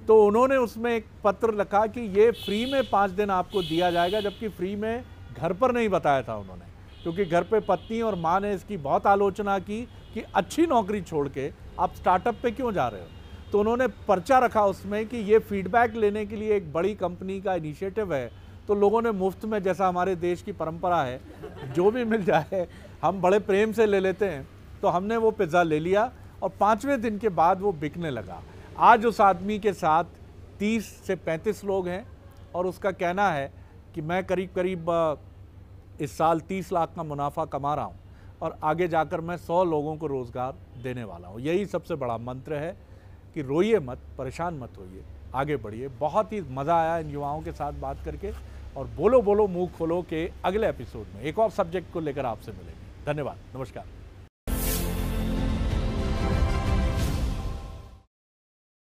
तो उन्होंने उसमें एक पत्र लिखा कि ये फ्री में पाँच दिन आपको दिया जाएगा जबकि फ्री में घर पर नहीं बताया था उन्होंने क्योंकि घर पे पत्नी और माँ ने इसकी बहुत आलोचना की कि अच्छी नौकरी छोड़ के आप स्टार्टअप पे क्यों जा रहे हो तो उन्होंने पर्चा रखा उसमें कि ये फीडबैक लेने के लिए एक बड़ी कंपनी का इनिशिएटिव है तो लोगों ने मुफ्त में जैसा हमारे देश की परंपरा है जो भी मिल जाए हम बड़े प्रेम से ले लेते हैं तो हमने वो पिज़्ज़ा ले लिया और पाँचवें दिन के बाद वो बिकने लगा आज उस आदमी के साथ तीस से पैंतीस लोग हैं और उसका कहना है कि मैं करीब करीब इस साल तीस लाख का मुनाफा कमा रहा हूँ और आगे जाकर मैं सौ लोगों को रोज़गार देने वाला हूँ यही सबसे बड़ा मंत्र है कि रोइए मत परेशान मत होइए आगे बढ़िए बहुत ही मज़ा आया इन युवाओं के साथ बात करके और बोलो बोलो मुँह खोलो के अगले एपिसोड में एक और सब्जेक्ट को लेकर आपसे मिलेंगे धन्यवाद नमस्कार